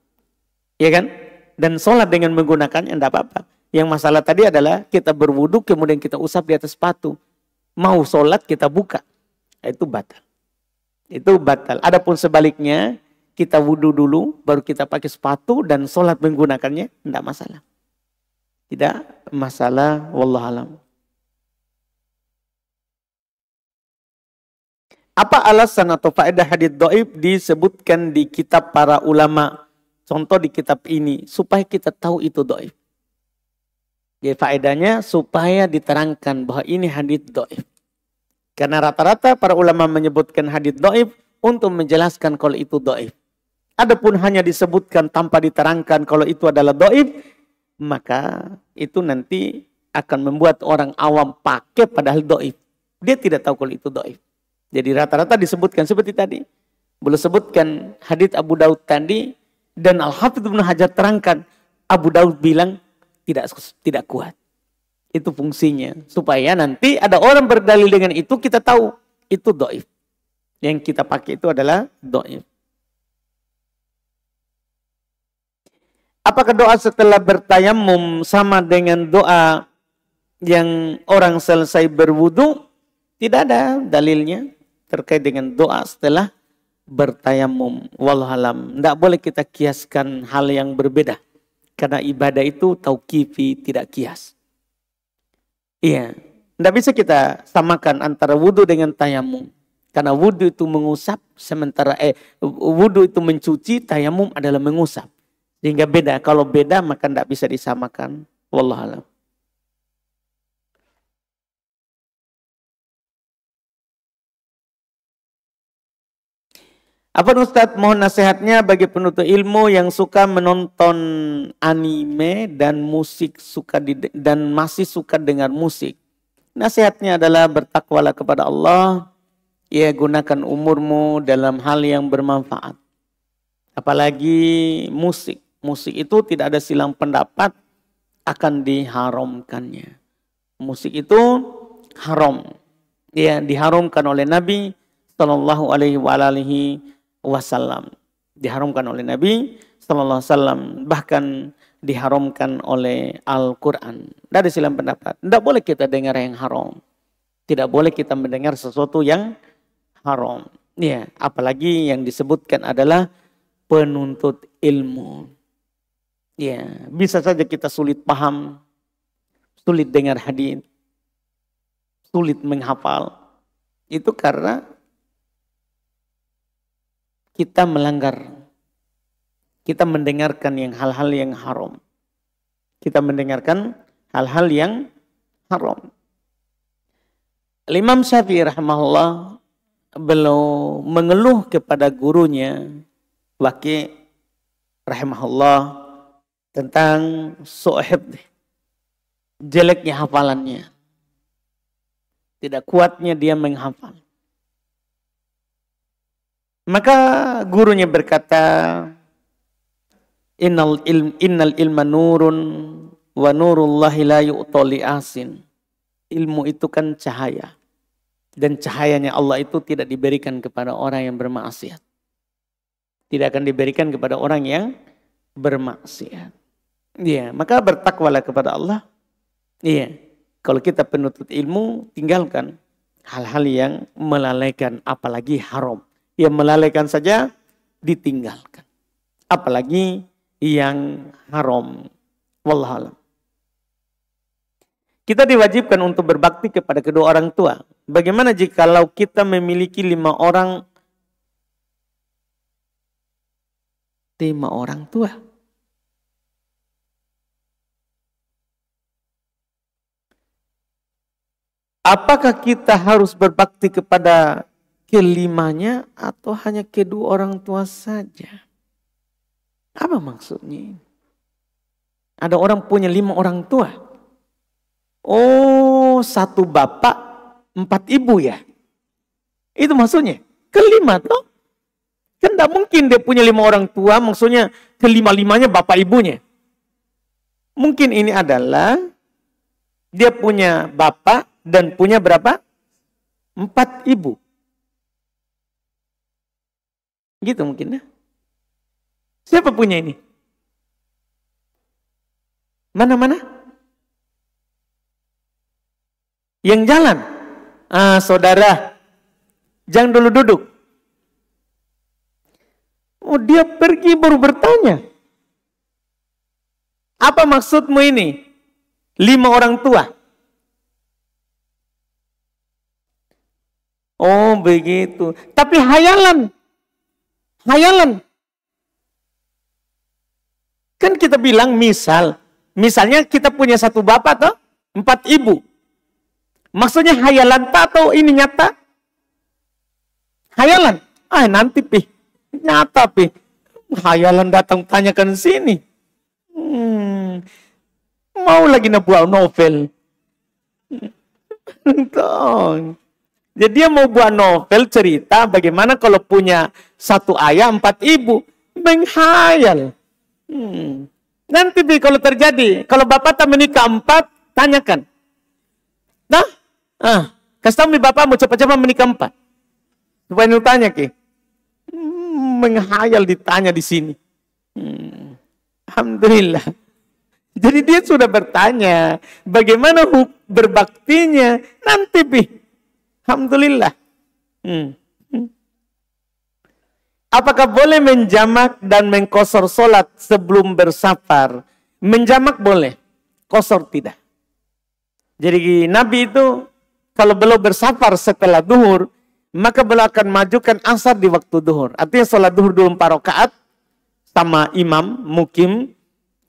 Ya kan? Dan sholat dengan menggunakannya tidak apa-apa. Yang masalah tadi adalah kita berwudhu kemudian kita usap di atas sepatu. Mau sholat kita buka. Itu batal. Itu batal. Adapun sebaliknya kita wudhu dulu baru kita pakai sepatu dan sholat menggunakannya tidak masalah. Tidak masalah wallahualam. Apa alasan atau faedah hadith doib disebutkan di kitab para ulama contoh di kitab ini supaya kita tahu itu doif. Ya, faedahnya supaya diterangkan bahwa ini hadith doif. Karena rata-rata para ulama menyebutkan hadith doif untuk menjelaskan kalau itu doif. Adapun hanya disebutkan tanpa diterangkan kalau itu adalah doif, maka itu nanti akan membuat orang awam pakai padahal doif. Dia tidak tahu kalau itu doif. Jadi rata-rata disebutkan seperti tadi. Belum sebutkan hadith Abu Daud tadi, dan Al-Hafidh Ibn Hajar terangkan, Abu Daud bilang tidak tidak kuat. Itu fungsinya. Supaya nanti ada orang berdalil dengan itu, kita tahu itu do'if. Yang kita pakai itu adalah do'if. Apakah doa setelah bertayamum sama dengan doa yang orang selesai berwudu? Tidak ada dalilnya terkait dengan doa setelah bertayamum walhalam. Tidak boleh kita kiaskan hal yang berbeda. Karena ibadah itu tauqifi tidak kias. Iya. Tidak bisa kita samakan antara wudhu dengan tayamum. Karena wudhu itu mengusap, sementara eh wudhu itu mencuci, tayamum adalah mengusap. Sehingga beda. Kalau beda maka tidak bisa disamakan. Wallahualam. Apa Ustaz mohon nasihatnya bagi penutur ilmu yang suka menonton anime dan musik suka di, dan masih suka dengar musik. Nasihatnya adalah bertakwalah kepada Allah. Ya gunakan umurmu dalam hal yang bermanfaat. Apalagi musik. Musik itu tidak ada silang pendapat akan diharamkannya. Musik itu haram. Ya diharamkan oleh Nabi Shallallahu Alaihi Wasallam wasallam. Diharamkan oleh Nabi sallallahu alaihi wasallam bahkan diharamkan oleh Al-Qur'an. dari silam pendapat. Tidak boleh kita dengar yang haram. Tidak boleh kita mendengar sesuatu yang haram. Ya, apalagi yang disebutkan adalah penuntut ilmu. Ya, bisa saja kita sulit paham, sulit dengar hadis, sulit menghafal. Itu karena kita melanggar. Kita mendengarkan yang hal-hal yang haram. Kita mendengarkan hal-hal yang haram. Imam Syafi'i rahimahullah beliau mengeluh kepada gurunya Waki rahimahullah tentang sohib jeleknya hafalannya. Tidak kuatnya dia menghafal. Maka gurunya berkata, Innal, ilm, innal ilma nurun wa nurullahi la yu'toli asin. Ilmu itu kan cahaya. Dan cahayanya Allah itu tidak diberikan kepada orang yang bermaksiat. Tidak akan diberikan kepada orang yang bermaksiat. Iya, maka bertakwalah kepada Allah. Iya. Kalau kita penuntut ilmu, tinggalkan hal-hal yang melalaikan apalagi haram yang melalaikan saja ditinggalkan. Apalagi yang haram. Wallahualam. Kita diwajibkan untuk berbakti kepada kedua orang tua. Bagaimana jikalau kita memiliki lima orang lima orang tua? Apakah kita harus berbakti kepada kelimanya atau hanya kedua orang tua saja. Apa maksudnya? Ada orang punya lima orang tua. Oh, satu bapak, empat ibu ya. Itu maksudnya. Kelima toh. Kan tidak mungkin dia punya lima orang tua, maksudnya kelima-limanya bapak ibunya. Mungkin ini adalah dia punya bapak dan punya berapa? Empat ibu. Gitu mungkin ya. Siapa punya ini? Mana-mana? Yang jalan. Ah, saudara. Jangan dulu duduk. Oh, dia pergi baru bertanya. Apa maksudmu ini? Lima orang tua. Oh, begitu. Tapi hayalan Hayalan. Kan kita bilang misal, misalnya kita punya satu bapak atau empat ibu. Maksudnya hayalan tak atau ini nyata? Hayalan. Ah nanti pi, nyata pi. Hayalan datang tanyakan sini. Hmm, mau lagi nebuah novel. *laughs* Tong. Jadi dia mau buat novel cerita bagaimana kalau punya satu ayah empat ibu menghayal. Hmm. Nanti bi kalau terjadi kalau bapak tak menikah empat tanyakan. Nah, ah, kasih tahu bapak mau cepat-cepat menikah empat. Coba lu tanya ke. Hmm, menghayal ditanya di sini. Hmm. Alhamdulillah. Jadi dia sudah bertanya bagaimana berbaktinya nanti bi Alhamdulillah. Hmm. Apakah boleh menjamak dan mengkosor solat sebelum bersafar? Menjamak boleh, kosor tidak. Jadi Nabi itu kalau belum bersafar setelah duhur, maka beliau akan majukan asar di waktu duhur. Artinya solat duhur dulu empat rakaat sama imam, mukim.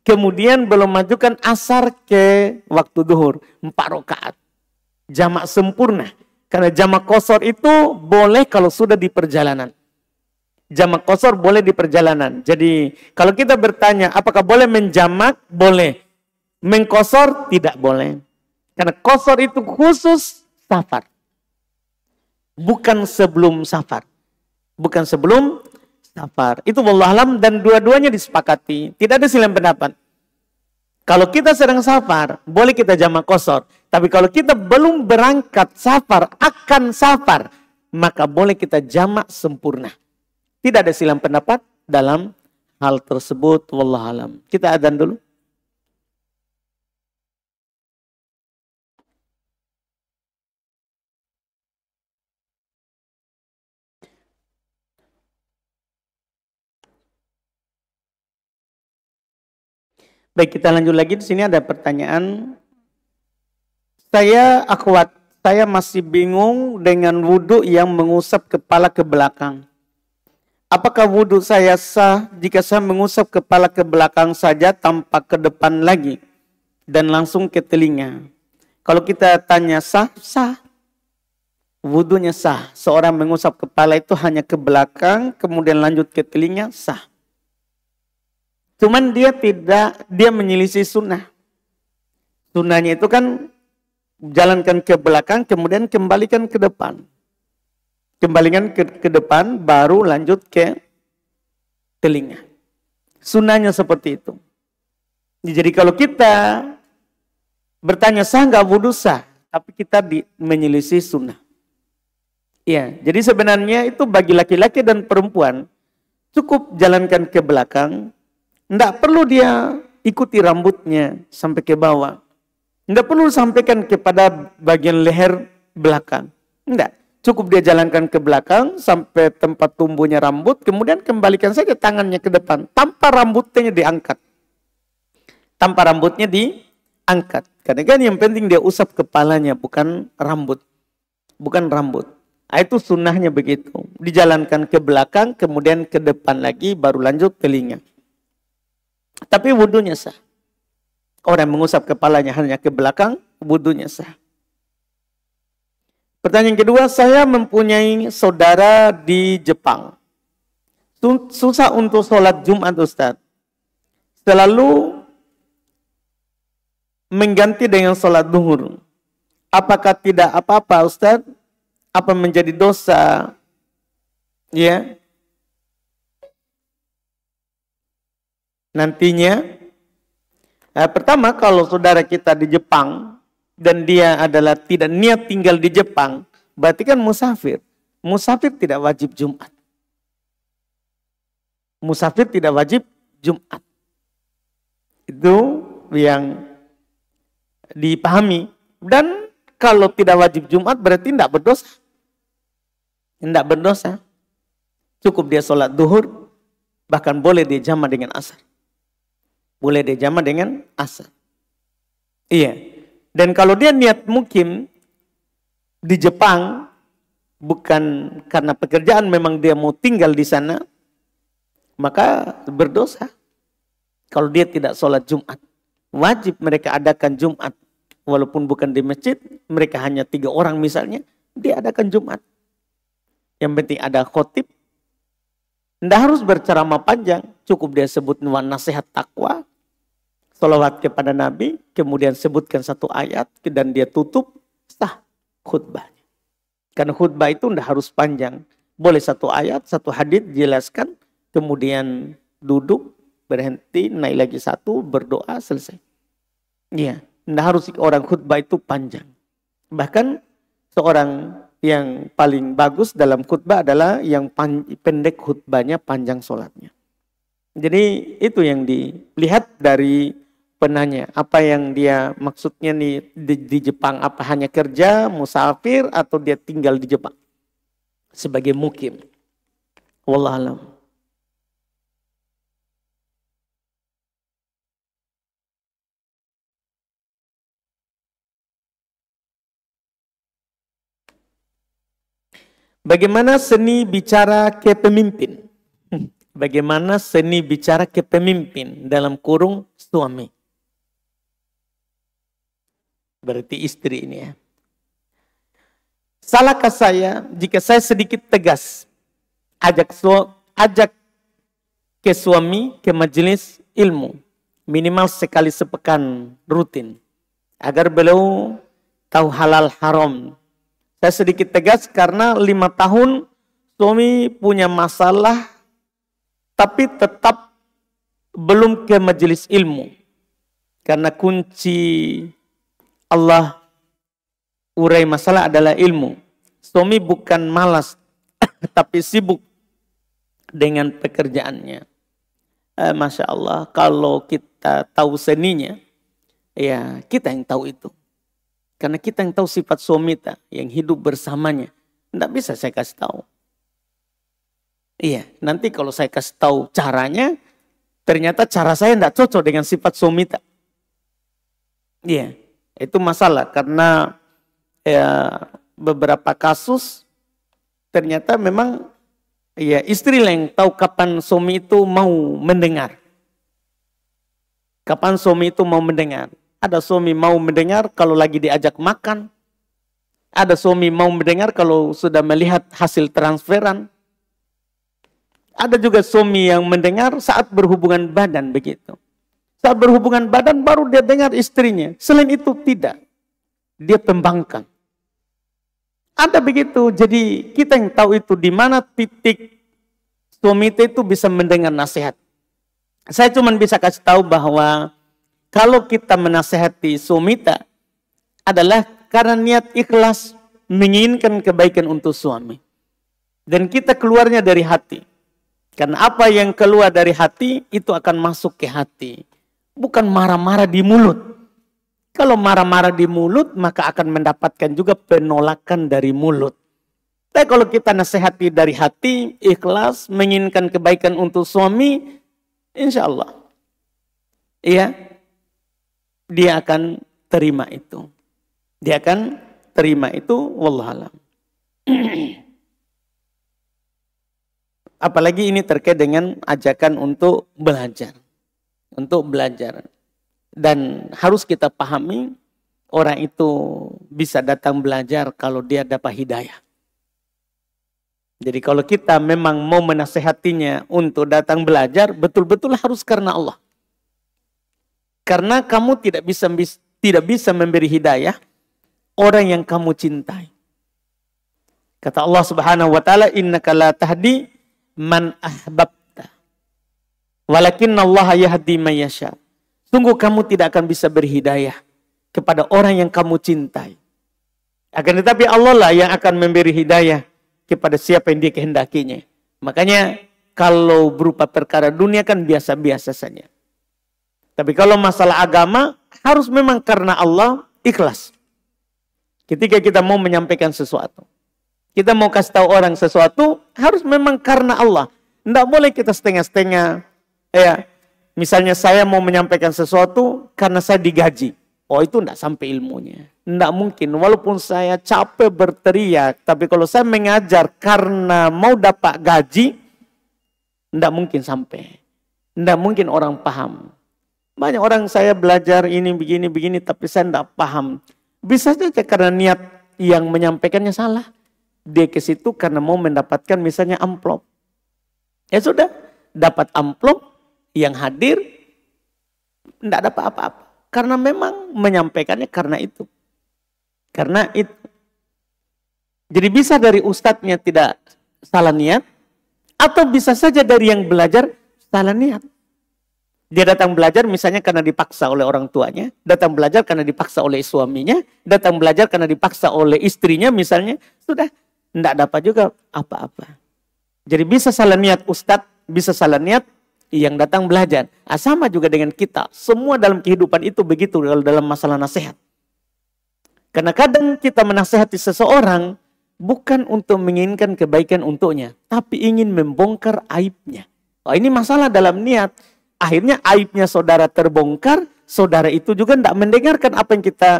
Kemudian belum majukan asar ke waktu duhur. empat rakaat. Jamak sempurna. Karena jamak kosor itu boleh kalau sudah di perjalanan. Jamak kosor boleh di perjalanan. Jadi kalau kita bertanya apakah boleh menjamak? Boleh. Mengkosor tidak boleh. Karena kosor itu khusus safar. Bukan sebelum safar. Bukan sebelum safar. Itu wallahualam dan dua-duanya disepakati. Tidak ada silang pendapat. Kalau kita sedang safar, boleh kita jamak kosor. Tapi kalau kita belum berangkat safar, akan safar, maka boleh kita jamak sempurna. Tidak ada silang pendapat dalam hal tersebut. Wallahualam. Kita adan dulu. Baik, kita lanjut lagi. Di sini ada pertanyaan saya akhwat, saya masih bingung dengan wudhu yang mengusap kepala ke belakang. Apakah wudhu saya sah jika saya mengusap kepala ke belakang saja tanpa ke depan lagi dan langsung ke telinga? Kalau kita tanya sah, sah. Wudhunya sah. Seorang mengusap kepala itu hanya ke belakang, kemudian lanjut ke telinga, sah. Cuman dia tidak, dia menyelisih sunnah. Sunnahnya itu kan jalankan ke belakang, kemudian kembalikan ke depan. Kembalikan ke, ke depan, baru lanjut ke telinga. Sunahnya seperti itu. Jadi kalau kita bertanya sah nggak wudhu sah, tapi kita di, menyelisih sunnah. Ya, jadi sebenarnya itu bagi laki-laki dan perempuan cukup jalankan ke belakang, tidak perlu dia ikuti rambutnya sampai ke bawah. Tidak perlu sampaikan kepada bagian leher belakang. Tidak. Cukup dia jalankan ke belakang sampai tempat tumbuhnya rambut. Kemudian kembalikan saja tangannya ke depan. Tanpa rambutnya diangkat. Tanpa rambutnya diangkat. Karena kan yang penting dia usap kepalanya bukan rambut. Bukan rambut. Nah, itu sunnahnya begitu. Dijalankan ke belakang kemudian ke depan lagi baru lanjut telinga. Tapi wudhunya sah. Orang mengusap kepalanya hanya ke belakang, wudhunya sah. Pertanyaan kedua, saya mempunyai saudara di Jepang. Susah untuk sholat Jumat Ustaz. Selalu mengganti dengan sholat duhur. Apakah tidak apa-apa Ustaz? Apa menjadi dosa? Ya. Nantinya Nah, pertama kalau saudara kita di Jepang dan dia adalah tidak niat tinggal di Jepang, berarti kan musafir. Musafir tidak wajib Jumat. Musafir tidak wajib Jumat. Itu yang dipahami. Dan kalau tidak wajib Jumat berarti tidak berdosa. Tidak berdosa. Cukup dia sholat duhur, bahkan boleh dia jama dengan asar. Boleh dijama dengan asal. Iya. Dan kalau dia niat mukim di Jepang, bukan karena pekerjaan memang dia mau tinggal di sana, maka berdosa. Kalau dia tidak sholat Jumat. Wajib mereka adakan Jumat. Walaupun bukan di masjid, mereka hanya tiga orang misalnya, dia adakan Jumat. Yang penting ada khotib, tidak harus berceramah panjang, cukup dia sebut nasihat takwa, sholawat kepada Nabi, kemudian sebutkan satu ayat dan dia tutup, sah khutbah Karena khutbah itu tidak harus panjang, boleh satu ayat, satu hadis jelaskan, kemudian duduk, berhenti, naik lagi satu, berdoa, selesai. Iya, tidak harus orang khutbah itu panjang. Bahkan seorang yang paling bagus dalam khutbah adalah yang pendek khutbahnya, panjang sholatnya. Jadi itu yang dilihat dari penanya. Apa yang dia maksudnya nih di, di Jepang? Apa hanya kerja, musafir, atau dia tinggal di Jepang sebagai mukim? Wallahualam. Bagaimana seni bicara ke pemimpin? *laughs* Bagaimana seni bicara ke pemimpin dalam kurung suami? Berarti istri ini ya. Salahkah saya jika saya sedikit tegas ajak su ajak ke suami ke majelis ilmu minimal sekali sepekan rutin agar beliau tahu halal haram saya sedikit tegas karena lima tahun suami punya masalah tapi tetap belum ke majelis ilmu. Karena kunci Allah urai masalah adalah ilmu. Suami bukan malas *coughs* tapi sibuk dengan pekerjaannya. Eh, Masya Allah kalau kita tahu seninya ya kita yang tahu itu. Karena kita yang tahu sifat suami kita, yang hidup bersamanya. Tidak bisa saya kasih tahu. Iya, nanti kalau saya kasih tahu caranya, ternyata cara saya tidak cocok dengan sifat suami kita. Iya, itu masalah karena ya, beberapa kasus ternyata memang ya istri lah yang tahu kapan suami itu mau mendengar. Kapan suami itu mau mendengar. Ada suami mau mendengar kalau lagi diajak makan. Ada suami mau mendengar kalau sudah melihat hasil transferan. Ada juga suami yang mendengar saat berhubungan badan begitu. Saat berhubungan badan baru dia dengar istrinya. Selain itu tidak. Dia tembangkan. Ada begitu. Jadi kita yang tahu itu di mana titik suami itu bisa mendengar nasihat. Saya cuma bisa kasih tahu bahwa kalau kita menasehati sumita adalah karena niat ikhlas menginginkan kebaikan untuk suami. Dan kita keluarnya dari hati. Karena apa yang keluar dari hati itu akan masuk ke hati. Bukan marah-marah di mulut. Kalau marah-marah di mulut maka akan mendapatkan juga penolakan dari mulut. Tapi kalau kita nasihati dari hati, ikhlas, menginginkan kebaikan untuk suami, insya Allah. Iya, dia akan terima itu. Dia akan terima itu wallahualam. *clears throat* Apalagi ini terkait dengan ajakan untuk belajar. Untuk belajar. Dan harus kita pahami orang itu bisa datang belajar kalau dia dapat hidayah. Jadi kalau kita memang mau menasehatinya untuk datang belajar, betul-betul harus karena Allah. Karena kamu tidak bisa tidak bisa memberi hidayah orang yang kamu cintai. Kata Allah Subhanahu wa taala, "Innaka la tahdi man ahbabta. Walakin Allah yahdi man yasha." Sungguh kamu tidak akan bisa berhidayah kepada orang yang kamu cintai. Akan tetapi Allah lah yang akan memberi hidayah kepada siapa yang dia kehendakinya. Makanya kalau berupa perkara dunia kan biasa-biasa saja. Tapi kalau masalah agama harus memang karena Allah ikhlas. Ketika kita mau menyampaikan sesuatu. Kita mau kasih tahu orang sesuatu harus memang karena Allah. Tidak boleh kita setengah-setengah. Ya, misalnya saya mau menyampaikan sesuatu karena saya digaji. Oh itu tidak sampai ilmunya. Tidak mungkin. Walaupun saya capek berteriak. Tapi kalau saya mengajar karena mau dapat gaji. Tidak mungkin sampai. Tidak mungkin orang paham. Banyak orang saya belajar ini, begini, begini, tapi saya tidak paham. Bisa saja karena niat yang menyampaikannya salah. Dia ke situ karena mau mendapatkan misalnya amplop. Ya sudah, dapat amplop yang hadir, tidak dapat apa-apa. Karena memang menyampaikannya karena itu. Karena itu. Jadi bisa dari ustadznya tidak salah niat, atau bisa saja dari yang belajar salah niat. Dia datang belajar misalnya karena dipaksa oleh orang tuanya, datang belajar karena dipaksa oleh suaminya, datang belajar karena dipaksa oleh istrinya misalnya, sudah tidak dapat juga apa-apa. Jadi bisa salah niat ustadz, bisa salah niat yang datang belajar. Nah, sama juga dengan kita, semua dalam kehidupan itu begitu dalam masalah nasihat. Karena kadang kita menasehati seseorang bukan untuk menginginkan kebaikan untuknya, tapi ingin membongkar aibnya. Oh, ini masalah dalam niat Akhirnya aibnya saudara terbongkar, saudara itu juga tidak mendengarkan apa yang kita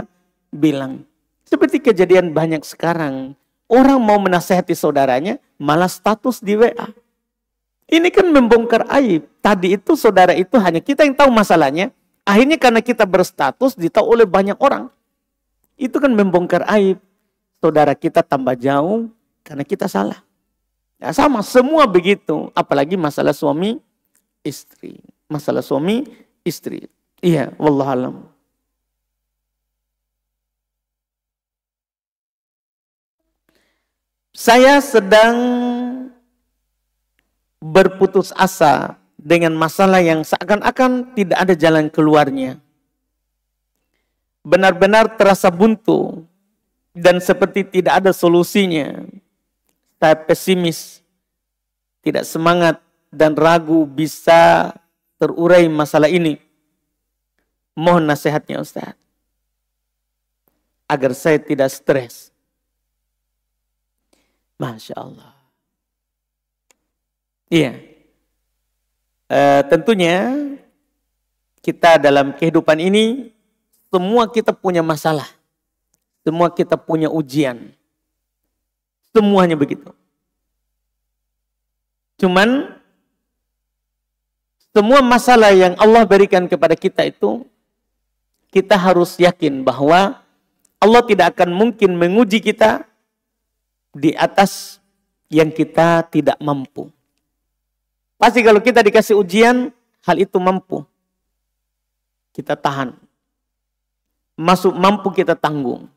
bilang. Seperti kejadian banyak sekarang. Orang mau menasehati saudaranya, malah status di WA. Ini kan membongkar aib. Tadi itu saudara itu hanya kita yang tahu masalahnya. Akhirnya karena kita berstatus ditahu oleh banyak orang. Itu kan membongkar aib. Saudara kita tambah jauh karena kita salah. Ya, sama semua begitu. Apalagi masalah suami istri masalah suami istri. Iya, wallah alam. Saya sedang berputus asa dengan masalah yang seakan-akan tidak ada jalan keluarnya. Benar-benar terasa buntu dan seperti tidak ada solusinya. Saya pesimis, tidak semangat dan ragu bisa terurai masalah ini. Mohon nasihatnya Ustaz. Agar saya tidak stres. Masya Allah. Iya. E, tentunya kita dalam kehidupan ini semua kita punya masalah. Semua kita punya ujian. Semuanya begitu. Cuman semua masalah yang Allah berikan kepada kita itu kita harus yakin bahwa Allah tidak akan mungkin menguji kita di atas yang kita tidak mampu. Pasti kalau kita dikasih ujian, hal itu mampu. Kita tahan. Masuk mampu kita tanggung.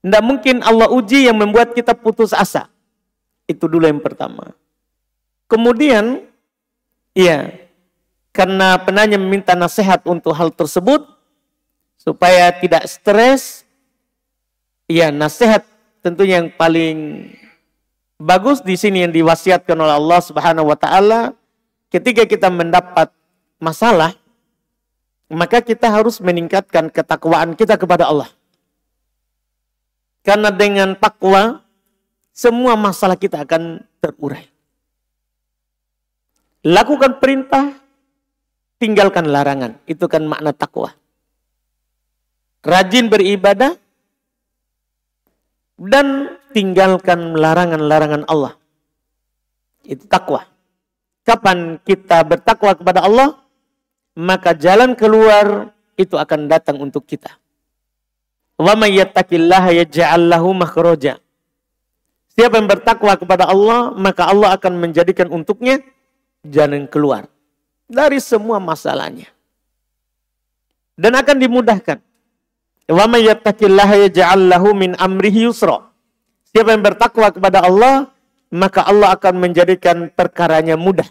Tidak mungkin Allah uji yang membuat kita putus asa. Itu dulu yang pertama. Kemudian Iya. Karena penanya meminta nasihat untuk hal tersebut supaya tidak stres. Iya, nasihat tentunya yang paling bagus di sini yang diwasiatkan oleh Allah Subhanahu wa taala ketika kita mendapat masalah maka kita harus meningkatkan ketakwaan kita kepada Allah. Karena dengan takwa semua masalah kita akan terurai. Lakukan perintah, tinggalkan larangan. Itu kan makna takwa. Rajin beribadah dan tinggalkan larangan-larangan Allah. Itu takwa. Kapan kita bertakwa kepada Allah, maka jalan keluar itu akan datang untuk kita. Siapa yang bertakwa kepada Allah, maka Allah akan menjadikan untuknya jalan keluar dari semua masalahnya. Dan akan dimudahkan. Wa may yattaqillaha min amrihi yusra. Siapa yang bertakwa kepada Allah, maka Allah akan menjadikan perkaranya mudah.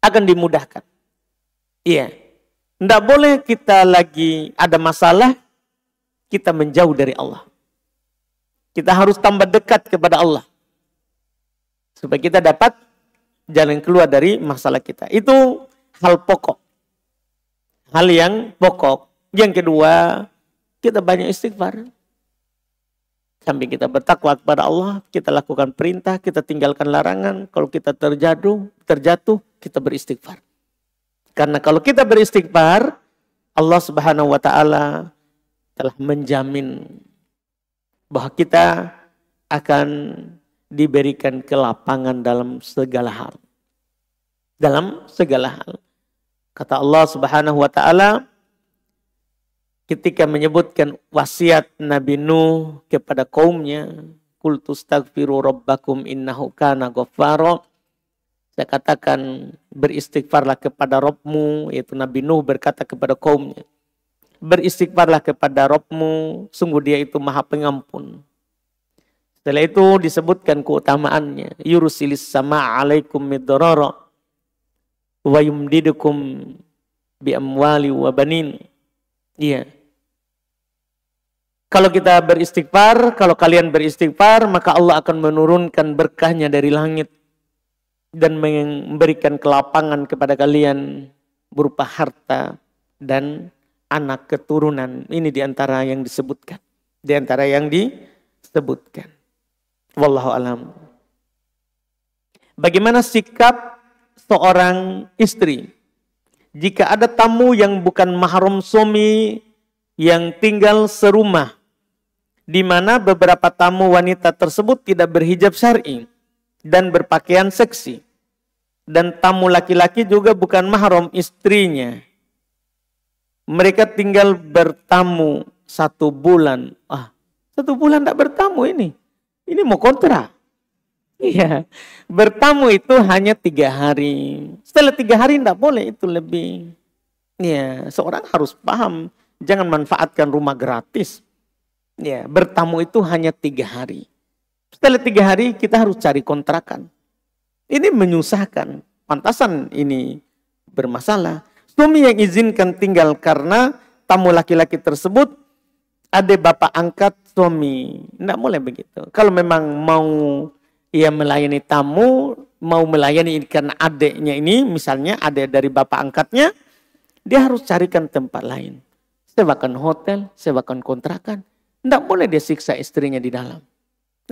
Akan dimudahkan. Iya. Tidak boleh kita lagi ada masalah, kita menjauh dari Allah. Kita harus tambah dekat kepada Allah. Supaya kita dapat jalan keluar dari masalah kita. Itu hal pokok. Hal yang pokok. Yang kedua, kita banyak istighfar. Sambil kita bertakwa kepada Allah, kita lakukan perintah, kita tinggalkan larangan. Kalau kita terjatuh, terjatuh, kita beristighfar. Karena kalau kita beristighfar, Allah Subhanahu wa taala telah menjamin bahwa kita akan diberikan kelapangan dalam segala hal. Dalam segala hal. Kata Allah Subhanahu wa taala ketika menyebutkan wasiat Nabi Nuh kepada kaumnya, Kultus takfiru rabbakum innahu kana ghaffara." Saya katakan beristighfarlah kepada Robmu, yaitu Nabi Nuh berkata kepada kaumnya, beristighfarlah kepada Robmu, sungguh dia itu maha pengampun. Setelah itu disebutkan keutamaannya. Yurusilis sama alaikum midororo. Wa yumdidukum bi amwali wa banin. Iya. Kalau kita beristighfar, kalau kalian beristighfar, maka Allah akan menurunkan berkahnya dari langit dan memberikan kelapangan kepada kalian berupa harta dan anak keturunan. Ini diantara yang disebutkan. Diantara yang disebutkan. Wallahu alam. Bagaimana sikap seorang istri jika ada tamu yang bukan mahram suami yang tinggal serumah di mana beberapa tamu wanita tersebut tidak berhijab syar'i dan berpakaian seksi dan tamu laki-laki juga bukan mahram istrinya. Mereka tinggal bertamu satu bulan. Ah, satu bulan tidak bertamu ini. Ini mau kontra. Iya, bertamu itu hanya tiga hari. Setelah tiga hari tidak boleh itu lebih. Iya, seorang harus paham. Jangan manfaatkan rumah gratis. Iya, bertamu itu hanya tiga hari. Setelah tiga hari kita harus cari kontrakan. Ini menyusahkan. Pantasan ini bermasalah. Suami yang izinkan tinggal karena tamu laki-laki tersebut adik bapak angkat suami. Tidak boleh begitu. Kalau memang mau ia melayani tamu, mau melayani ikan adiknya ini, misalnya ada dari bapak angkatnya, dia harus carikan tempat lain. Sewakan hotel, sewakan kontrakan. Tidak boleh dia siksa istrinya di dalam.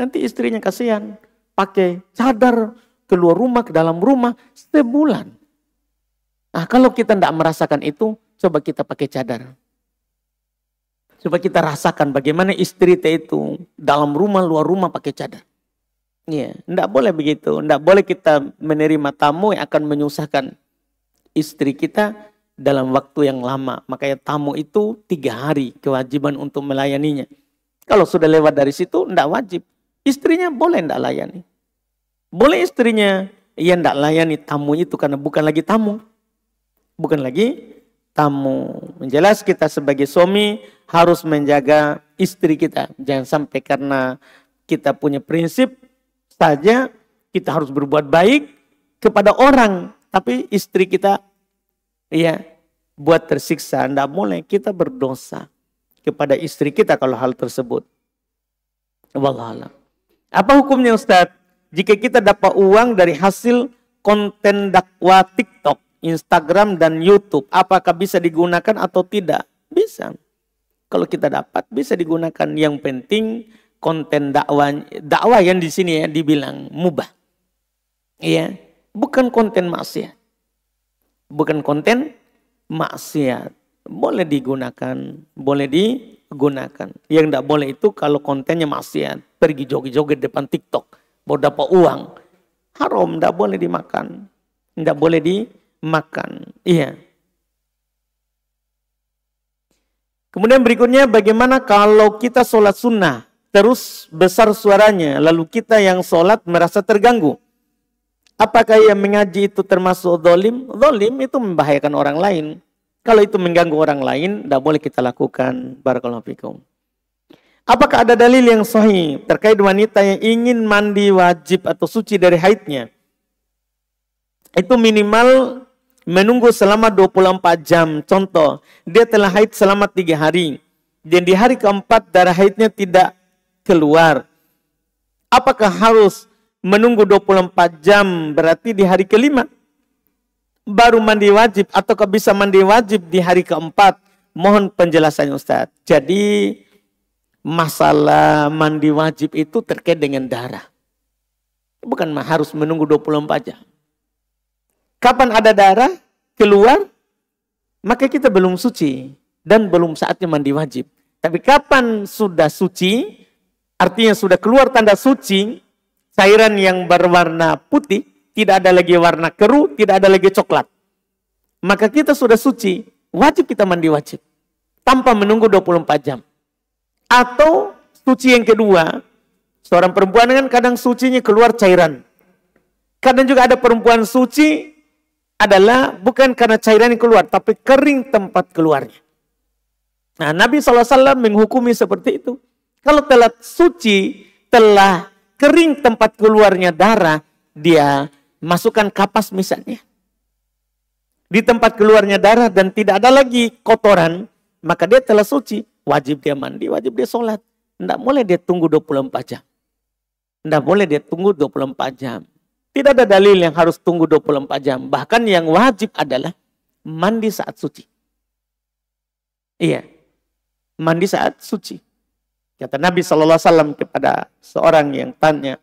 Nanti istrinya kasihan, pakai cadar keluar rumah ke dalam rumah sebulan. Nah, kalau kita tidak merasakan itu, coba kita pakai cadar. Coba kita rasakan bagaimana istri teh itu dalam rumah, luar rumah pakai cadar. Iya, tidak boleh begitu. Tidak boleh kita menerima tamu yang akan menyusahkan istri kita dalam waktu yang lama. Makanya tamu itu tiga hari kewajiban untuk melayaninya. Kalau sudah lewat dari situ, tidak wajib. Istrinya boleh tidak layani. Boleh istrinya, yang tidak layani tamu itu karena bukan lagi tamu. Bukan lagi tamu. Jelas kita sebagai suami harus menjaga istri kita. Jangan sampai karena kita punya prinsip saja kita harus berbuat baik kepada orang, tapi istri kita ya buat tersiksa. Tidak boleh kita berdosa kepada istri kita kalau hal tersebut. Wallahualam. Apa hukumnya ustadz Jika kita dapat uang dari hasil konten dakwah TikTok, Instagram dan YouTube, apakah bisa digunakan atau tidak? Bisa. Kalau kita dapat bisa digunakan. Yang penting konten dakwah dakwah yang di sini ya dibilang mubah. Iya, bukan konten maksiat. Bukan konten maksiat. Boleh digunakan, boleh digunakan. Yang tidak boleh itu kalau kontennya maksiat. Pergi joget-joget depan TikTok, mau dapat uang. Haram, tidak boleh dimakan. Tidak boleh di makan. Iya. Kemudian berikutnya bagaimana kalau kita sholat sunnah terus besar suaranya lalu kita yang sholat merasa terganggu. Apakah yang mengaji itu termasuk dolim? Dolim itu membahayakan orang lain. Kalau itu mengganggu orang lain, tidak boleh kita lakukan. Barakallahu Apakah ada dalil yang sahih terkait wanita yang ingin mandi wajib atau suci dari haidnya? Itu minimal menunggu selama 24 jam. Contoh, dia telah haid selama tiga hari. Dan di hari keempat darah haidnya tidak keluar. Apakah harus menunggu 24 jam berarti di hari kelima? Baru mandi wajib ataukah bisa mandi wajib di hari keempat? Mohon penjelasannya Ustaz. Jadi masalah mandi wajib itu terkait dengan darah. Bukan harus menunggu 24 jam kapan ada darah keluar, maka kita belum suci dan belum saatnya mandi wajib. Tapi kapan sudah suci, artinya sudah keluar tanda suci, cairan yang berwarna putih, tidak ada lagi warna keruh, tidak ada lagi coklat. Maka kita sudah suci, wajib kita mandi wajib. Tanpa menunggu 24 jam. Atau suci yang kedua, seorang perempuan kan kadang sucinya keluar cairan. Kadang juga ada perempuan suci adalah bukan karena cairan yang keluar, tapi kering tempat keluarnya. Nah, Nabi SAW menghukumi seperti itu. Kalau telah suci, telah kering tempat keluarnya darah, dia masukkan kapas misalnya. Di tempat keluarnya darah dan tidak ada lagi kotoran, maka dia telah suci. Wajib dia mandi, wajib dia sholat. Tidak boleh dia tunggu 24 jam. Tidak boleh dia tunggu 24 jam. Tidak ada dalil yang harus tunggu 24 jam. Bahkan yang wajib adalah mandi saat suci. Iya. Mandi saat suci. Kata Nabi Shallallahu Alaihi Wasallam kepada seorang yang tanya,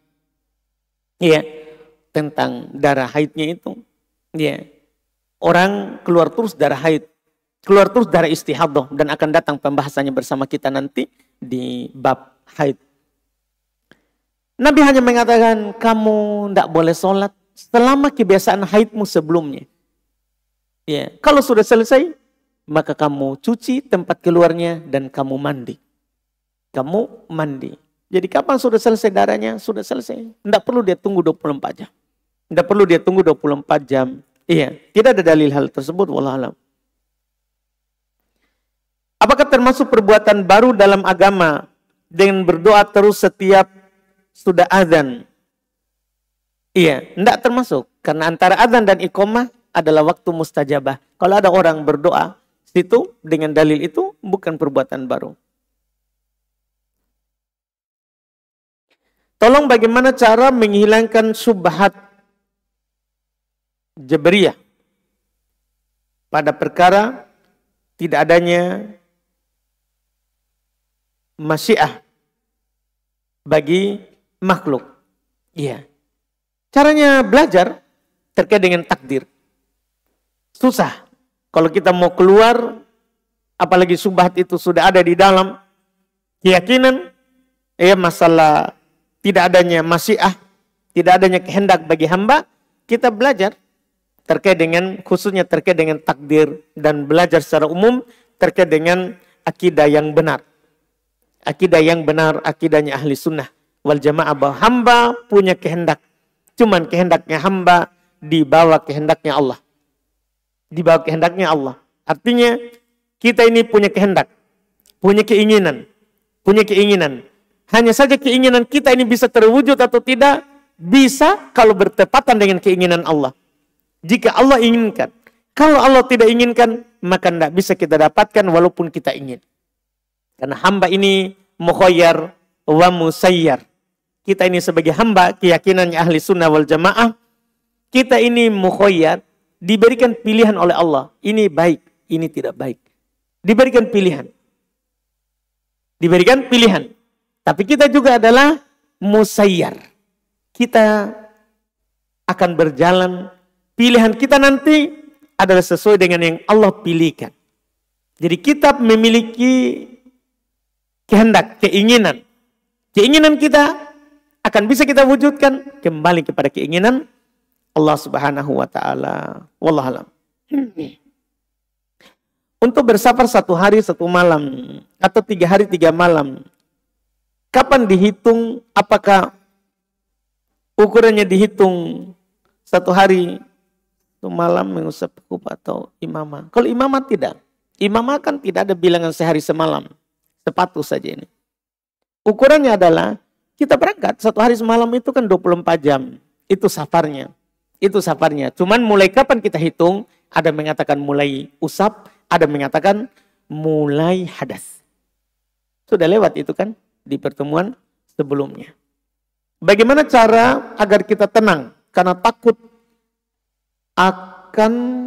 iya tentang darah haidnya itu, iya orang keluar terus darah haid, keluar terus darah istihadoh dan akan datang pembahasannya bersama kita nanti di bab haid. Nabi hanya mengatakan kamu tidak boleh sholat selama kebiasaan haidmu sebelumnya. Ya, kalau sudah selesai maka kamu cuci tempat keluarnya dan kamu mandi. Kamu mandi. Jadi kapan sudah selesai darahnya? Sudah selesai. Tidak perlu dia tunggu 24 jam. Tidak perlu dia tunggu 24 jam. Iya, tidak ada dalil hal tersebut wallahualam. Apakah termasuk perbuatan baru dalam agama dengan berdoa terus setiap sudah azan. Iya, tidak termasuk. Karena antara azan dan ikomah adalah waktu mustajabah. Kalau ada orang berdoa, situ dengan dalil itu bukan perbuatan baru. Tolong bagaimana cara menghilangkan subhat jabriyah pada perkara tidak adanya masyiah bagi makhluk. Iya. Caranya belajar terkait dengan takdir. Susah. Kalau kita mau keluar, apalagi subhat itu sudah ada di dalam keyakinan, ya masalah tidak adanya masyiah, tidak adanya kehendak bagi hamba, kita belajar terkait dengan khususnya terkait dengan takdir dan belajar secara umum terkait dengan akidah yang benar. Akidah yang benar, akidahnya ahli sunnah wal jamaah bahwa hamba punya kehendak. Cuman kehendaknya hamba dibawa kehendaknya Allah. Dibawa kehendaknya Allah. Artinya kita ini punya kehendak, punya keinginan, punya keinginan. Hanya saja keinginan kita ini bisa terwujud atau tidak bisa kalau bertepatan dengan keinginan Allah. Jika Allah inginkan, kalau Allah tidak inginkan maka tidak bisa kita dapatkan walaupun kita ingin. Karena hamba ini mukhayyar wa musayyar kita ini sebagai hamba, keyakinannya ahli sunnah wal jamaah, kita ini mukhoyar, diberikan pilihan oleh Allah. Ini baik, ini tidak baik. Diberikan pilihan. Diberikan pilihan. Tapi kita juga adalah musayyar. Kita akan berjalan. Pilihan kita nanti adalah sesuai dengan yang Allah pilihkan. Jadi kita memiliki kehendak, keinginan. Keinginan kita akan bisa kita wujudkan kembali kepada keinginan Allah Subhanahu wa taala. Wallahu Untuk bersafar satu hari satu malam atau tiga hari tiga malam, kapan dihitung? Apakah ukurannya dihitung satu hari satu malam mengusap kub atau imamah? Kalau imamah tidak, imamah kan tidak ada bilangan sehari semalam, sepatu saja ini. Ukurannya adalah kita berangkat, satu hari semalam itu kan 24 jam. Itu safarnya. Itu safarnya. Cuman mulai kapan kita hitung, ada mengatakan mulai usap, ada mengatakan mulai hadas. Sudah lewat itu kan di pertemuan sebelumnya. Bagaimana cara agar kita tenang? Karena takut akan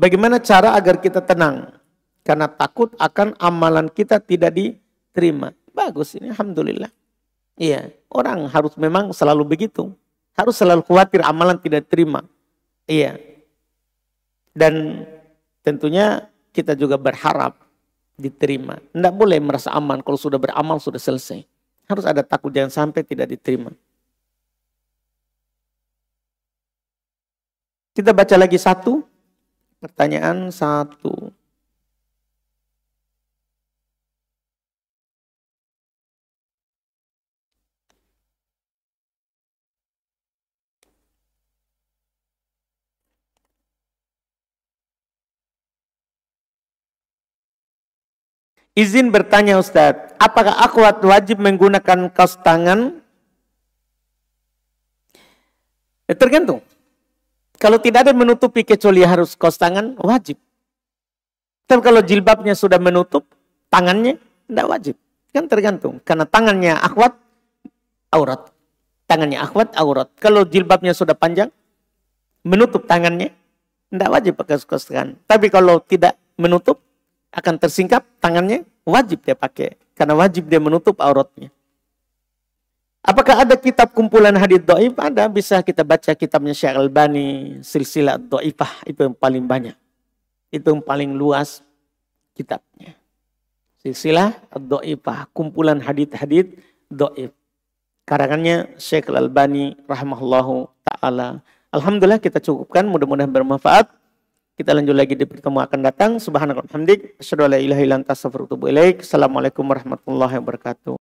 Bagaimana cara agar kita tenang? Karena takut akan amalan kita tidak diterima. Bagus ini, Alhamdulillah. Iya, orang harus memang selalu begitu. Harus selalu khawatir amalan tidak diterima. Iya. Dan tentunya kita juga berharap diterima. Tidak boleh merasa aman kalau sudah beramal sudah selesai. Harus ada takut jangan sampai tidak diterima. Kita baca lagi satu. Pertanyaan satu. Izin bertanya Ustadz, apakah akhwat wajib menggunakan kaos tangan? Eh, tergantung. Kalau tidak ada menutupi kecuali harus kos tangan, wajib. Tapi kalau jilbabnya sudah menutup, tangannya tidak wajib. Kan tergantung. Karena tangannya akhwat, aurat. Tangannya akhwat, aurat. Kalau jilbabnya sudah panjang, menutup tangannya, tidak wajib pakai kos tangan. Tapi kalau tidak menutup, akan tersingkap tangannya, wajib dia pakai. Karena wajib dia menutup auratnya. Apakah ada kitab kumpulan hadis do'if? Ada, bisa kita baca kitabnya Syekh Albani bani silsilah do'ifah, itu yang paling banyak. Itu yang paling luas kitabnya. Silsilah do'ifah, kumpulan hadis-hadis do'if. Karangannya Syekh albani rahmahullahu ta'ala. Alhamdulillah kita cukupkan, mudah-mudahan bermanfaat. Kita lanjut lagi di pertemuan akan datang. Subhanallah Asyadu ala Assalamualaikum warahmatullahi wabarakatuh.